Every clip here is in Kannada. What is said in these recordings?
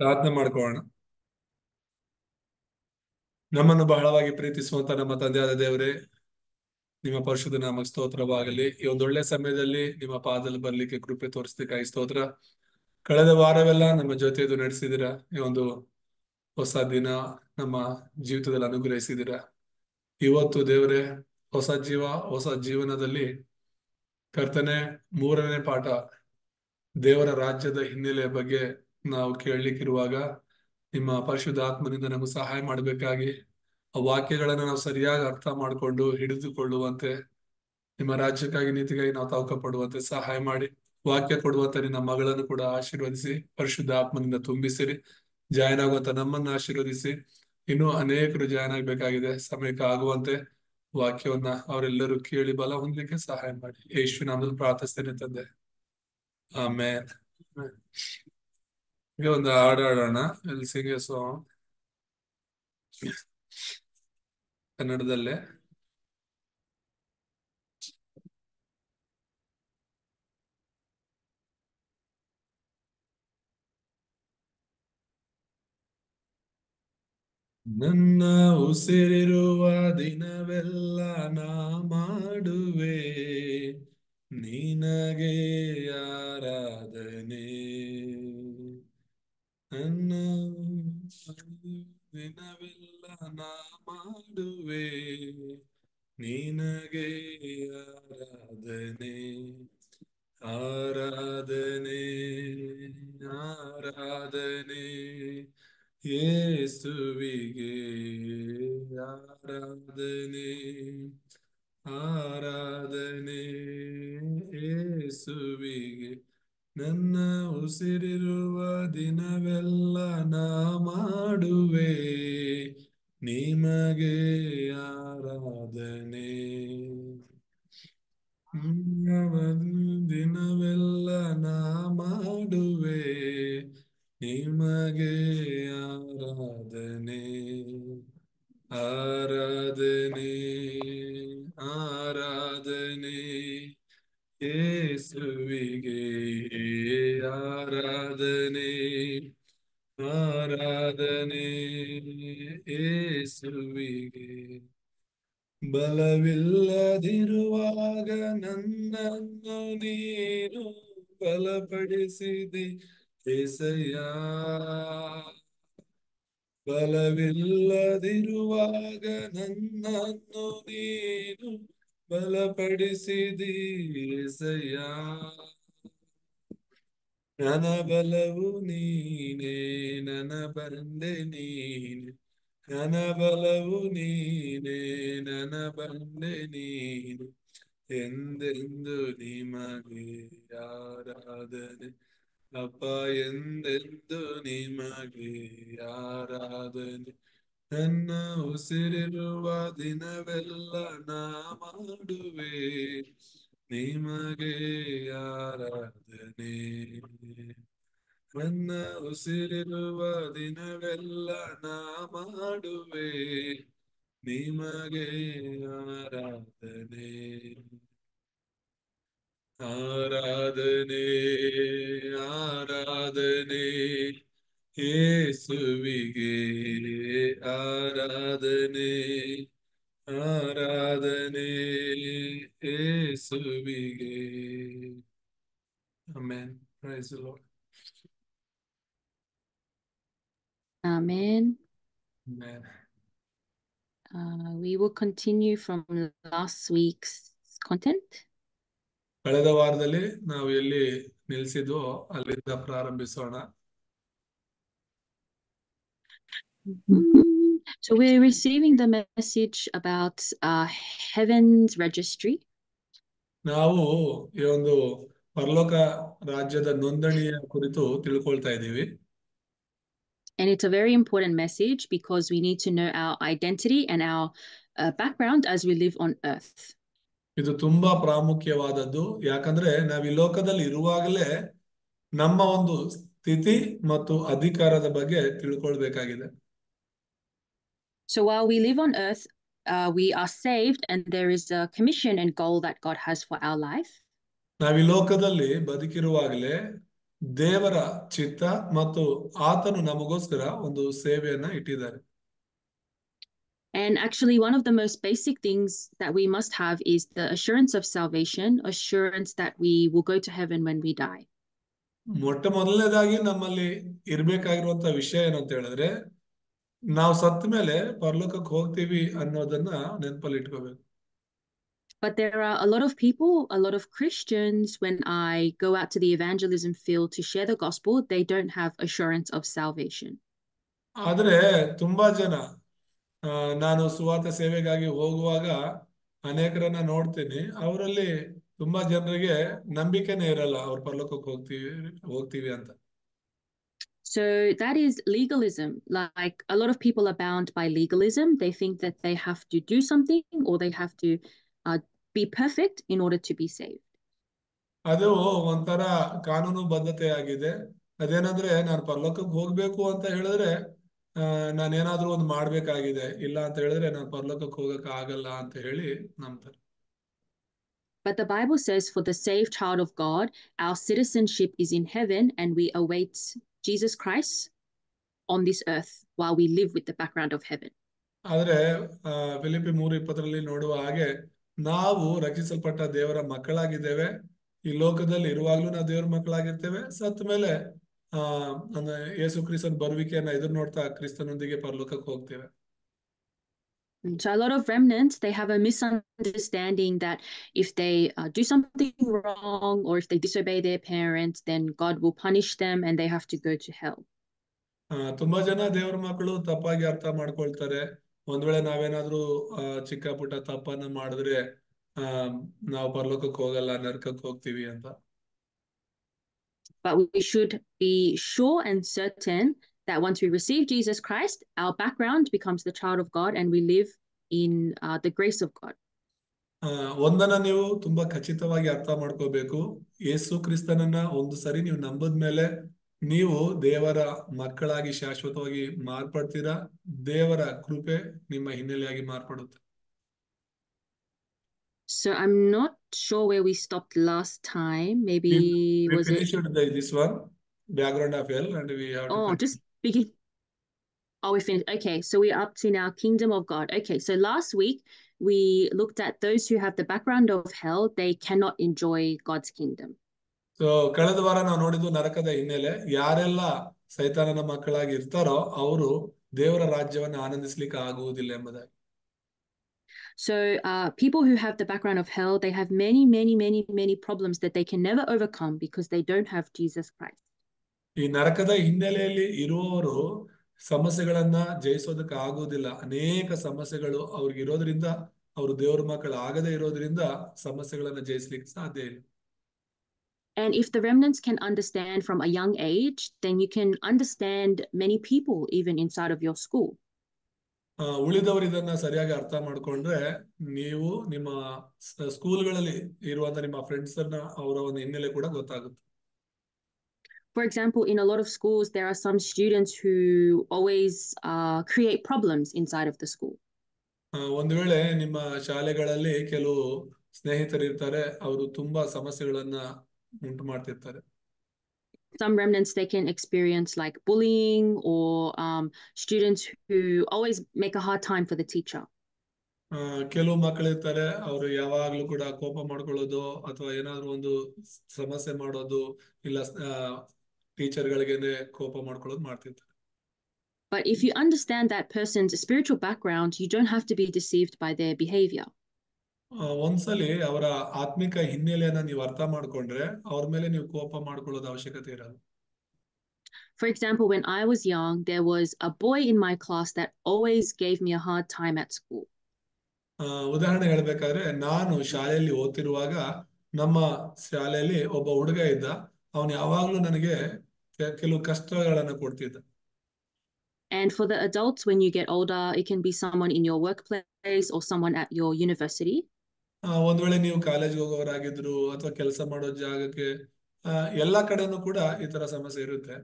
ಪ್ರಾರ್ಥನೆ ಮಾಡ್ಕೊಳ್ಳೋಣ ನಮ್ಮನ್ನು ಬಹಳವಾಗಿ ಪ್ರೀತಿಸುವಂತ ನಮ್ಮ ತಂದೆಯಾದ ದೇವರೇ ನಿಮ್ಮ ಪರಿಶುದ್ಧ ನಾಮ ಸ್ತೋತ್ರವಾಗಲಿ ಈ ಒಂದೊಳ್ಳೆ ಸಮಯದಲ್ಲಿ ನಿಮ್ಮ ಪಾದಲ್ಲಿ ಬರ್ಲಿಕ್ಕೆ ಕೃಪೆ ತೋರಿಸ್ಲಿಕ್ಕಾಗಿ ಸ್ತೋತ್ರ ಕಳೆದ ವಾರವೆಲ್ಲ ನಮ್ಮ ಜೊತೆ ನಡೆಸಿದಿರ ಈ ಒಂದು ಹೊಸ ದಿನ ನಮ್ಮ ಜೀವಿತದಲ್ಲಿ ಅನುಗ್ರಹಿಸಿದಿರ ಇವತ್ತು ದೇವರೇ ಹೊಸ ಜೀವ ಹೊಸ ಜೀವನದಲ್ಲಿ ಕರ್ತನೆ ಮೂರನೇ ಪಾಠ ದೇವರ ರಾಜ್ಯದ ಹಿನ್ನೆಲೆಯ ಬಗ್ಗೆ ನಾವು ಕೇಳಲಿಕ್ಕಿರುವಾಗ ನಿಮ್ಮ ಪರಿಶುದ್ಧ ಆತ್ಮನಿಂದ ನಮಗೆ ಸಹಾಯ ಮಾಡಬೇಕಾಗಿ ಆ ವಾಕ್ಯಗಳನ್ನು ನಾವು ಸರಿಯಾಗಿ ಅರ್ಥ ಮಾಡಿಕೊಂಡು ಹಿಡಿದುಕೊಳ್ಳುವಂತೆ ನಿಮ್ಮ ರಾಜ್ಯಕ್ಕಾಗಿ ನೀತಿಗಾಗಿ ನಾವು ತಾವು ಪಡುವಂತೆ ಸಹಾಯ ಮಾಡಿ ವಾಕ್ಯ ಕೊಡುವಂತ ನಿನ್ನ ಮಗಳನ್ನು ಕೂಡ ಆಶೀರ್ವದಿಸಿ ಪರಿಶುದ್ಧ ಆತ್ಮನಿಂದ ತುಂಬಿಸಿರಿ ಜಾಯನ್ ಆಗುವಂತ ನಮ್ಮನ್ನು ಆಶೀರ್ವದಿಸಿ ಇನ್ನೂ ಅನೇಕರು ಜಾಯನ್ ಆಗ್ಬೇಕಾಗಿದೆ ಸಮಯಕ್ಕೆ ಆಗುವಂತೆ ವಾಕ್ಯವನ್ನ ಅವರೆಲ್ಲರೂ ಕೇಳಿ ಬಲ ಹೊಂದಲಿಕ್ಕೆ ಸಹಾಯ ಮಾಡಿ ಯೇಸು ನಾಮದಲ್ಲಿ ಪ್ರಾರ್ಥಿಸ್ತೇನೆ ತಂದೆ ಆಮೇಲೆ ಈಗ ಒಂದು ಹಾಡು ಹಾಡೋಣ ಇಲ್ಲಿ ಸಾಂಗ್ ಕನ್ನಡದಲ್ಲೇ ನನ್ನ ಉಸಿರಿರುವ ದಿನವೆಲ್ಲ ನಾ ಮಾಡುವೆ ನಿನಗೆ ಯಾ ದಿನವೆಲ್ಲ ನಾ ಮಾಡುವೆ ನಿನಗೆ ಆರಾಧನೆ ಆರಾಧನೆ ಆರಾಧನೆ ಯೇಸುವಿಗೆ ಆರಾಧನೆ ಆರಾಧನೆ ಯೇಸುವಿಗೆ ನನ್ನ ಉಸಿರಿರುವ ದಿನವೆಲ್ಲ ನಾ ಮಾಡುವೆ ನಿಮಗೆ ಆರಾಧನೆ ದಿನವೆಲ್ಲ ನಾ ಮಾಡುವೆ ನಿಮಗೆ ಆರಾಧನೆ ಆರಾಧನೆ ಆರಾಧ ಯೇಸುವಿಗೆ ಆರಾಧನೆ ಆರಾಧನೆ ಯೇಸುವಿಗೆ ಬಲವಿಲ್ಲದಿರುವಾಗ ನನ್ನನ್ನು ನೀನು ಬಲಪಡಿಸಿದೆ ಏಸಯ್ಯ ಬಲವಿಲ್ಲದಿರುವಾಗ ನನ್ನನ್ನು ನೀನು ಬಲಪಡಿಸಿದಿ ಸಯ ನನ್ನ ಬಲವು ನೀನೇ ನನ್ನ ಬಂದೆ ನೀನೆ ನನ್ನ ಬಲವು ನೀನೇ ನನ್ನ ಬಂದೆ ನೀನು ಎಂದೆಂದು ನಿಮಗೆ ಯಾರಾಧನೆ ಅಪ್ಪ ಎಂದೆಂದು ನಿಮಗೆ ಯಾರಾಧನೆ ನನ್ನ ಉಸಿರಿರುವ ದಿನವೆಲ್ಲ ನಾ ಮಾಡುವೆ ನಿಮಗೆ ಆರಾಧನೆ ನನ್ನ ಉಸಿರಿರುವ ದಿನವೆಲ್ಲ ನಾ ಮಾಡುವೆ ನಿಮಗೆ ಆರಾಧನೆ ಆರಾಧನೆ ಆರಾಧನೆ ಯೇಸುವಿಗೆ ಆರಾಧನೆ ಆರಾಧನೆ ಯೇಸುವಿಗೆ amen praise Lord amen amen Uh, we will continue from last week's content. ಕಳೆದ ವಾರದಲ್ಲಿ ನಾವು ಎಲ್ಲಿ ನಿಲ್ಲಿಸಿದ್ವೋ ಅಲ್ಲಿಂದ ಪ್ರಾರಂಭಿಸೋಣ So, we So we're receiving the message about uh, heaven's registry. ನಾವು ಈ ಒಂದು ಪರಲೋಕ ರಾಜ್ಯದ ನೋಂದಣಿಯ ಕುರಿತು ತಿಳ್ಕೊಳ್ತಾ ಇದ್ದೀವಿ And it's a very important message because we need to know our identity and our uh, background as we live on earth. ಇದು ತುಂಬಾ ಪ್ರಾಮುಖ್ಯವಾದದ್ದು ಯಾಕಂದ್ರೆ ನಾವು ಈ ಲೋಕದಲ್ಲಿ ಇರುವಾಗಲೇ ನಮ್ಮ ಒಂದು ಸ್ಥಿತಿ ಮತ್ತು ಅಧಿಕಾರದ ಬಗ್ಗೆ ತಿಳ್ಕೊಳ್ಬೇಕಾಗಿದೆ So while we live on earth, uh, we are saved and there is a commission and goal that God has for our life. ನಾವು ಈ ಲೋಕದಲ್ಲಿ ಬದುಕಿರುವಾಗಲೇ ದೇವರ ಚಿತ್ತ ಮತ್ತು ಆತನು ನಮಗೋಸ್ಕರ ಒಂದು ಸೇವೆಯನ್ನ ಇಟ್ಟಿದ್ದಾರೆ And actually, one of the most basic things that we must have is the assurance of salvation, assurance that we will go to heaven when we die. ಮೊಟ್ಟ ಮೊದಲನೇದಾಗಿ ನಮ್ಮಲ್ಲಿ ಇರಬೇಕಾಗಿರುವಂತಹ ವಿಷಯ ಏನಂತ ಹೇಳಿದ್ರೆ ನಾವು ಸತ್ತ ಮೇಲೆ ಪರಲೋಕಕ್ಕೆ ಹೋಗ್ತೀವಿ ಅನ್ನೋದನ್ನ ನೆನಪಲ್ಲಿ ಇಟ್ಕೋಬೇಕು But there are a lot of people, a lot of Christians, when I go out to the evangelism field to share the gospel, they don't have assurance of salvation. ಆದರೆ ತುಂಬಾ ಜನ ನಾನು ಸುವಾರ್ಥ ಸೇವೆಗಾಗಿ ಹೋಗುವಾಗ ಅನೇಕರನ್ನ ನೋಡ್ತೀನಿ ಅವರಲ್ಲಿ ತುಂಬಾ ಜನರಿಗೆ ನಂಬಿಕೆನೇ ಇರಲ್ಲ ಅವ್ರು ಪರಲೋಕಕ್ಕೆ ಹೋಗ್ತೀವಿ ಹೋಗ್ತೀವಿ ಅಂತ So that is legalism. Like a lot of people are bound by legalism. They think that they have to do something or they have to uh, be perfect in order to be saved. ಅದೇನಂದ್ರೆ ನಾನು ಪರಲೋಕಕ್ಕೆ ಹೋಗ್ಬೇಕು ಅಂತ ಹೇಳಿದ್ರೆ ನಾನೇನಾದ್ರೂ ಒಂದು ಮಾಡ್ಬೇಕಾಗಿದೆ ಇಲ್ಲ ಅಂತ ಹೇಳಿದ್ರೆ ನಾನು ಪರಲೋಕಕ್ಕೆ ಆಗಲ್ಲ ಅಂತ ಹೇಳಿ ನಂಬ್ತಾರೆ But the Bible says, for the saved child of God, our citizenship is in heaven and we await Jesus Christ on this earth while we live with the background of heaven. ಆದರೆ ಫಿಲಿಪಿ ಮೂರು ಇಪ್ಪತ್ತರಲ್ಲಿ ನೋಡುವ ಹಾಗೆ ನಾವು ರಕ್ಷಿಸಲ್ಪಟ್ಟ ದೇವರ ಮಕ್ಕಳಾಗಿದ್ದೇವೆ ಈ ಲೋಕದಲ್ಲಿ ಇರುವಾಗ್ಲೂ ನಾವು ದೇವರ ಮಕ್ಕಳಾಗಿರ್ತೇವೆ ಸತ್ ಮೇಲೆ ಆ ಯೇಸು ಕ್ರಿಸ್ತನ್ ಬರುವಿಕೆಯನ್ನ ಎದುರು ನೋಡ್ತಾ ಕ್ರಿಸ್ತನೊಂದಿಗೆ ಪರಲೋಕಕ್ಕೆ ಹೋಗ್ತೇವೆ Mm, so a lot of remnants, they have a misunderstanding that if they uh, do something wrong or if they disobey their parents, then God will punish them and they have to go to hell. Uh, ತುಂಬಾ ಜನ ದೇವ್ರ ಮಕ್ಕಳು ತಪ್ಪಾಗಿ ಅರ್ಥ ಮಾಡ್ಕೊಳ್ತಾರೆ ಒಂದ್ ವೇಳೆ ನಾವೇನಾದ್ರೂ ಚಿಕ್ಕ ಪುಟ್ಟ ತಪ್ಪನ್ನ ಮಾಡಿದ್ರೆ ನಾವು ಪರಲೋಕಕ್ಕೆ ಹೋಗಲ್ಲ ನರಕಕ್ಕೆ ಹೋಗ್ತೀವಿ ಅಂತ But we should be sure and certain that once we receive Jesus Christ, our background becomes the child of God and we live in uh, the grace of God. ಒಂದನ್ನ ನೀವು ತುಂಬಾ ಖಚಿತವಾಗಿ ಅರ್ಥ ಮಾಡ್ಕೋಬೇಕು ಯೇಸು ಕ್ರಿಸ್ತನನ್ನ ಒಂದು ಸರಿ ನೀವು ನಂಬದ ಮೇಲೆ ನೀವು ದೇವರ ಮಕ್ಕಳಾಗಿ ಶಾಶ್ವತವಾಗಿ ಮಾರ್ಪಡ್ತೀರಾ ದೇವರ ಕೃಪೆ ನಿಮ್ಮ ಹಿನ್ನೆಲೆಯಾಗಿ ಮಾರ್ಪಡುತ್ತೆ So I'm not sure where we stopped last time. Maybe we, we was finished it this one background of hell and we have Oh, just Are we oh, finished? Okay, so we're up to now kingdom of God. Okay, so last week we looked at those who have the background of hell, they cannot enjoy God's kingdom. So ಕಳೆದ ವಾರ ನಾವು ನೋಡಿದ್ದು ನರಕದ ಹಿನ್ನೆಲೆ ಯಾರೆಲ್ಲ ಸೈತಾನನ ಮಕ್ಕಳಾಗಿ ಇರ್ತಾರೋ ಅವರು ದೇವರ ರಾಜ್ಯವನ್ನು ಆನಂದಿಸ್ಲಿಕ್ಕೆ ಆಗುವುದಿಲ್ಲ ಎಂಬುದಾಗಿ So uh, people who have the background of hell, they have many, many, many, many problems that they can never overcome because they don't have Jesus Christ. ಈ ನರಕದ ಹಿನ್ನೆಲೆಯಲ್ಲಿ ಇರುವವರು ಸಮಸ್ಯೆಗಳನ್ನ ಜಯಿಸೋದಕ್ಕೆ ಆಗೋದಿಲ್ಲ ಅನೇಕ ಸಮಸ್ಯೆಗಳು ಅವ್ರಿಗೆ ಇರೋದ್ರಿಂದ ಅವರು ದೇವರ ಮಕ್ಕಳು ಆಗದೇ ಇರೋದ್ರಿಂದ ಸಮಸ್ಯೆಗಳನ್ನ ಜಯಿಸ್ಲಿಕ್ಕೆ ಸಾಧ್ಯ ಇಲ್ಲ And if the remnants can understand from a young age, then you can understand many people even inside of your school. ಉಳಿದವರು ಇದನ್ನ ಸರಿಯಾಗಿ ಅರ್ಥ ಮಾಡ್ಕೊಂಡ್ರೆ ನೀವು ನಿಮ್ಮ ಸ್ಕೂಲ್ಗಳಲ್ಲಿ ಇರುವಂತ ನಿಮ್ಮ ಫ್ರೆಂಡ್ಸ್ ಅವರ ಒಂದು ಹಿನ್ನೆಲೆ ಕೂಡ ಗೊತ್ತಾಗುತ್ತೆ for example, in a lot of schools, there are some students who always uh, create problems inside of the school. ಒಂದು ವೇಳೆ ನಿಮ್ಮ ಶಾಲೆಗಳಲ್ಲಿ ಕೆಲವು ಸ್ನೇಹಿತರಿರ್ತಾರೆ ಅವರು ತುಂಬಾ ಸಮಸ್ಯೆಗಳನ್ನ ಉಂಟು ಮಾಡ್ತಿರ್ತಾರೆ some remnants they can experience like bullying or um, students who always make a hard time for the teacher ಕೆಲವು ಮಕ್ಕಳಿರ್ತಾರೆ ಅವರು ಯಾವಾಗ್ಲೂ ಕೂಡ ಕೋಪ ಮಾಡ್ಕೊಳ್ಳೋದು ಅಥವಾ ಏನಾದ್ರು ಒಂದು ಸಮಸ್ಯೆ ಮಾಡೋದು ಇಲ್ಲ ಟೀಚರ್ ಟೀಚರ್ಗಳಿಗೇನೆ ಕೋಪ ಮಾಡ್ಕೊಳ್ಳೋದು ಮಾಡ್ತಿರ್ತಾರೆ But if you understand that person's spiritual background, you don't have to be deceived by their behavior. ಒಂದ್ಸಲಿ ಅವರ ಆತ್ಮಿಕ ಹಿನ್ನೆಲೆಯನ್ನ ನೀವು ಅರ್ಥ ಮಾಡ್ಕೊಂಡ್ರೆ ಅವ್ರ ಮೇಲೆ ನೀವು ಕೋಪ ಮಾಡ್ಕೊಳ್ಳೋದು ಅವಶ್ಯಕತೆ ಇರಲ್ಲ For example, when I was young, there was a boy in my class that always gave me a hard time at school. ಉದಾಹರಣೆ ಹೇಳ್ಬೇಕಾದ್ರೆ ನಾನು ಶಾಲೆಯಲ್ಲಿ ಓದ್ತಿರುವಾಗ ನಮ್ಮ ಶಾಲೆಯಲ್ಲಿ ಒಬ್ಬ ಹುಡುಗ ಇದ್ದ ಅವನು ಯಾವಾಗಲೂ ನನಗೆ ಕೆಲವು ಕಷ್ಟಗಳನ್ನು ಕೊಡ್ತಿದ್ದ And for the adults, when you get older, it can be someone in your workplace or someone at your university. ಒಂದ್ ವೇಳೆ ನೀವು ಕಾಲೇಜ್ಗೆ ಹೋಗೋರಾಗಿದ್ರು ಅಥವಾ ಕೆಲಸ ಮಾಡೋ ಜಾಗಕ್ಕೆ ಎಲ್ಲಾ ಕಡೆನೂ ಕೂಡ ಈ ತರ ಸಮಸ್ಯೆ ಇರುತ್ತೆ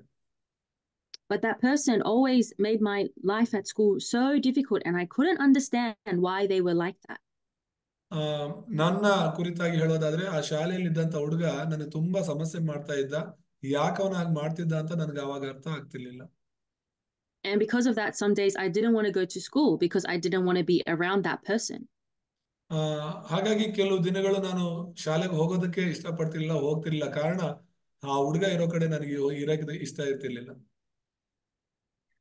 But that person always made my life at school so difficult and I couldn't understand why they were like that. ನನ್ನ ಕುರಿತಾಗಿ ಹೇಳೋದಾದ್ರೆ ಆ ಶಾಲೆಯಲ್ಲಿ ಇದ್ದಂತ ಹುಡುಗ ನನಗೆ ತುಂಬಾ ಸಮಸ್ಯೆ ಮಾಡ್ತಾ ಇದ್ದ ಯಾಕೆ ಅವನು ಹಾಗೆ ಮಾಡ್ತಿದ್ದ ಅಂತ ನನಗೆ ಅರ್ಥ ಆಗ್ತಿರ್ಲಿಲ್ಲ And because of that, some days I didn't want to go to school because I didn't want to be around that person.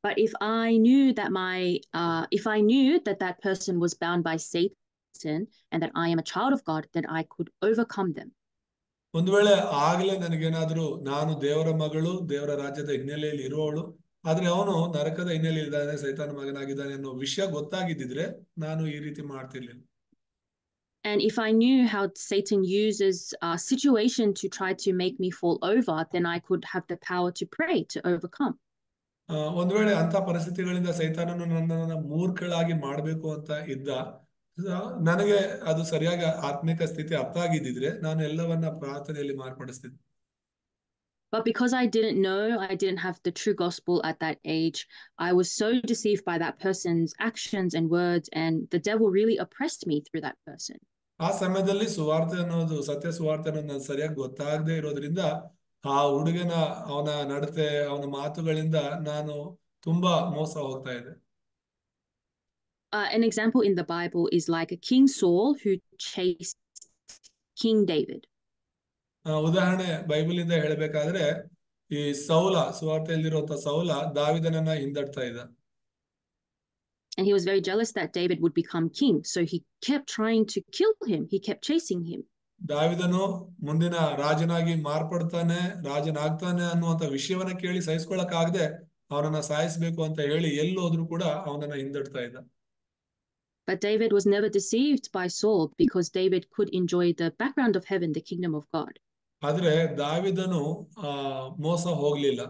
But if I knew that my uh, if I knew that that person was bound by Satan and that I am a child of God, then I could overcome them. ಒಂದು ವೇಳೆ ಆಗಲೇ ನನಗೇನಾದ್ರೂ ನಾನು ದೇವರ ಮಗಳು ದೇವರ ರಾಜ್ಯದ ಹಿನ್ನೆಲೆಯಲ್ಲಿ ಇರುವವಳು ಆದ್ರೆ ಅವನು ನರಕದ ಹಿನ್ನೆಲೆಯಲ್ಲಿ ಇದ್ದಾನೆ ಸೈತಾನ ಮಗನಾಗಿದ್ದಾನೆ ಅನ್ನೋ ವಿಷಯ ಗೊತ್ತಾಗಿದ್ದಿದ್ರೆ ನಾನು ಈ ರೀತಿ ಮಾಡ್ತಿರ್ಲಿಲ್ಲ And if I knew how Satan uses a situation to try to make me fall over, then I could have the power to pray to overcome. ಒಂದು ವೇಳೆ ಅಂತ ಪರಿಸ್ಥಿತಿಗಳಿಂದ ಸೈತಾನನು ನನ್ನನ್ನು ಮೂರ್ಖಳಾಗಿ ಮಾಡಬೇಕು ಅಂತ ಇದ್ದ ನನಗೆ ಅದು ಸರಿಯಾಗಿ ಆತ್ಮಿಕ ಸ್ಥಿತಿ ಅರ್ಥ ಆಗಿದ್ದಿದ್ರೆ ನಾನು ಎಲ್ಲವನ್ನ ಪ್ರಾರ್ಥನೆಯಲ್ಲಿ ಮಾರ್ಪಡಿಸ್ತಿದ್ದೆ But because I didn't know, I didn't have the true gospel at that age. I was so deceived by that person's actions and words, and the devil really oppressed me through that person. ಆ Uh, an example in the Bible is like a King Saul who chased King David. Uh, ಉದಾಹರಣೆ ಬೈಬಲಿಂದ ಹೇಳಬೇಕಾದ್ರೆ ಈ ಸೌಲ ಸುವಾರ್ತೆಯಲ್ಲಿರುವಂತ ಸೌಲ ದಾವಿದನನ್ನ ಹಿಂದಡ್ತಾ ಇದ್ದ And he was very jealous that David would become king, so he kept trying to kill him. He kept chasing him. ದಾವಿದನು but David was never deceived by Saul because David could enjoy the background of heaven, the kingdom of God. ಆದ್ರೆ ದಾವಿದನು ಮೋಸ ಹೋಗ್ಲಿಲ್ಲ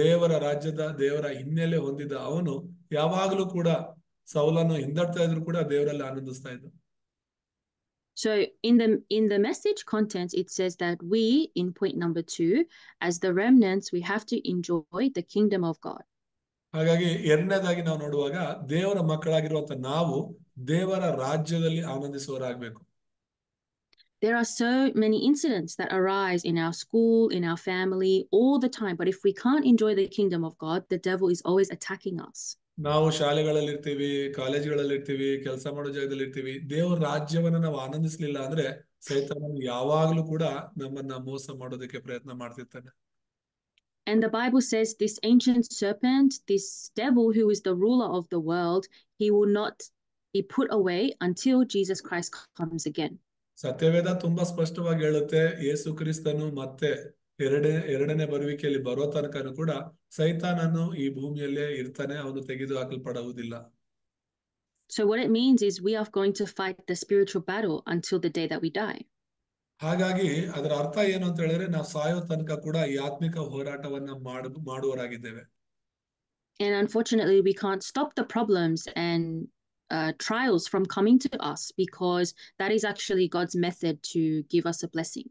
ದೇವರ ರಾಜ್ಯದ ದೇವರ ಹಿನ್ನೆಲೆ ಹೊಂದಿದ ಅವನು ಯಾವಾಗಲೂ ಕೂಡ ಸೌಲನ್ನು ಹಿಂದಡ್ತಾ ಇದ್ರು ಕೂಡ ದೇವರಲ್ಲಿ ಆನಂದಿಸ್ತಾ ಇದ್ದ So in the in the message content it says that we in point number 2 as the remnants we have to enjoy the kingdom of God. ಹಾಗಾಗಿ ಎರಡನೇದಾಗಿ ನಾವು ನೋಡುವಾಗ ದೇವರ ಮಕ್ಕಳಾಗಿರುವಂತ ನಾವು ದೇವರ ರಾಜ್ಯದಲ್ಲಿ ಆನಂದಿಸುವರಾಗಬೇಕು There are so many incidents that arise in our school, in our family, all the time. But if we can't enjoy the kingdom of God, the devil is always attacking us. ನಾವು ಶಾಲೆಗಳಲ್ಲಿ ಇರ್ತೀವಿ ಕಾಲೇಜುಗಳಲ್ಲಿ ಇರ್ತೀವಿ ಕೆಲಸ ಮಾಡೋ ಜಾಗದಲ್ಲಿ ಇರ್ತೀವಿ ದೇವರ ರಾಜ್ಯವನ್ನ ನಾವು ಆನಂದಿಸಲಿಲ್ಲ ಅಂದ್ರೆ ಸೈತಾನ ಯಾವಾಗಲೂ ಕೂಡ ನಮ್ಮನ್ನ ಮೋಸ ಮಾಡೋದಕ್ಕೆ ಪ್ರಯತ್ನ ಮಾಡ್ತಿರ್ತಾನೆ And the Bible says this ancient serpent, this devil who is the ruler of the world, he will not be put away until Jesus Christ comes again. ಸತ್ಯವೇದ ತುಂಬಾ ಸ್ಪಷ್ಟವಾಗಿ ಹೇಳುತ್ತೆ ಯೇಸು ಕ್ರಿಸ್ತನು ಮತ್ತೆ ಎರಡನೇ ಎರಡನೇ ಬರುವಿಕೆಯಲ್ಲಿ ಬರೋ ತನಕನೂ ಕೂಡ ಸೈತಾನನು ಈ ಭೂಮಿಯಲ್ಲೇ ಇರ್ತಾನೆ ಅವನು ತೆಗೆದು ಹಾಕಲ್ಪಡುವುದಿಲ್ಲ So what it means is we are going to fight the spiritual battle until the day that we die. ಹಾಗಾಗಿ ಅದರ ಅರ್ಥ ಏನು ಅಂತ ಹೇಳಿದ್ರೆ ನಾವು ಸಾಯೋ ತನಕ ಕೂಡ ಈ ಆತ್ಮಿಕ ಹೋರಾಟವನ್ನ ಮಾಡ ಮಾಡುವರಾಗಿದ್ದೇವೆ And unfortunately, we can't stop the problems and uh, trials from coming to us because that is actually God's method to give us a blessing.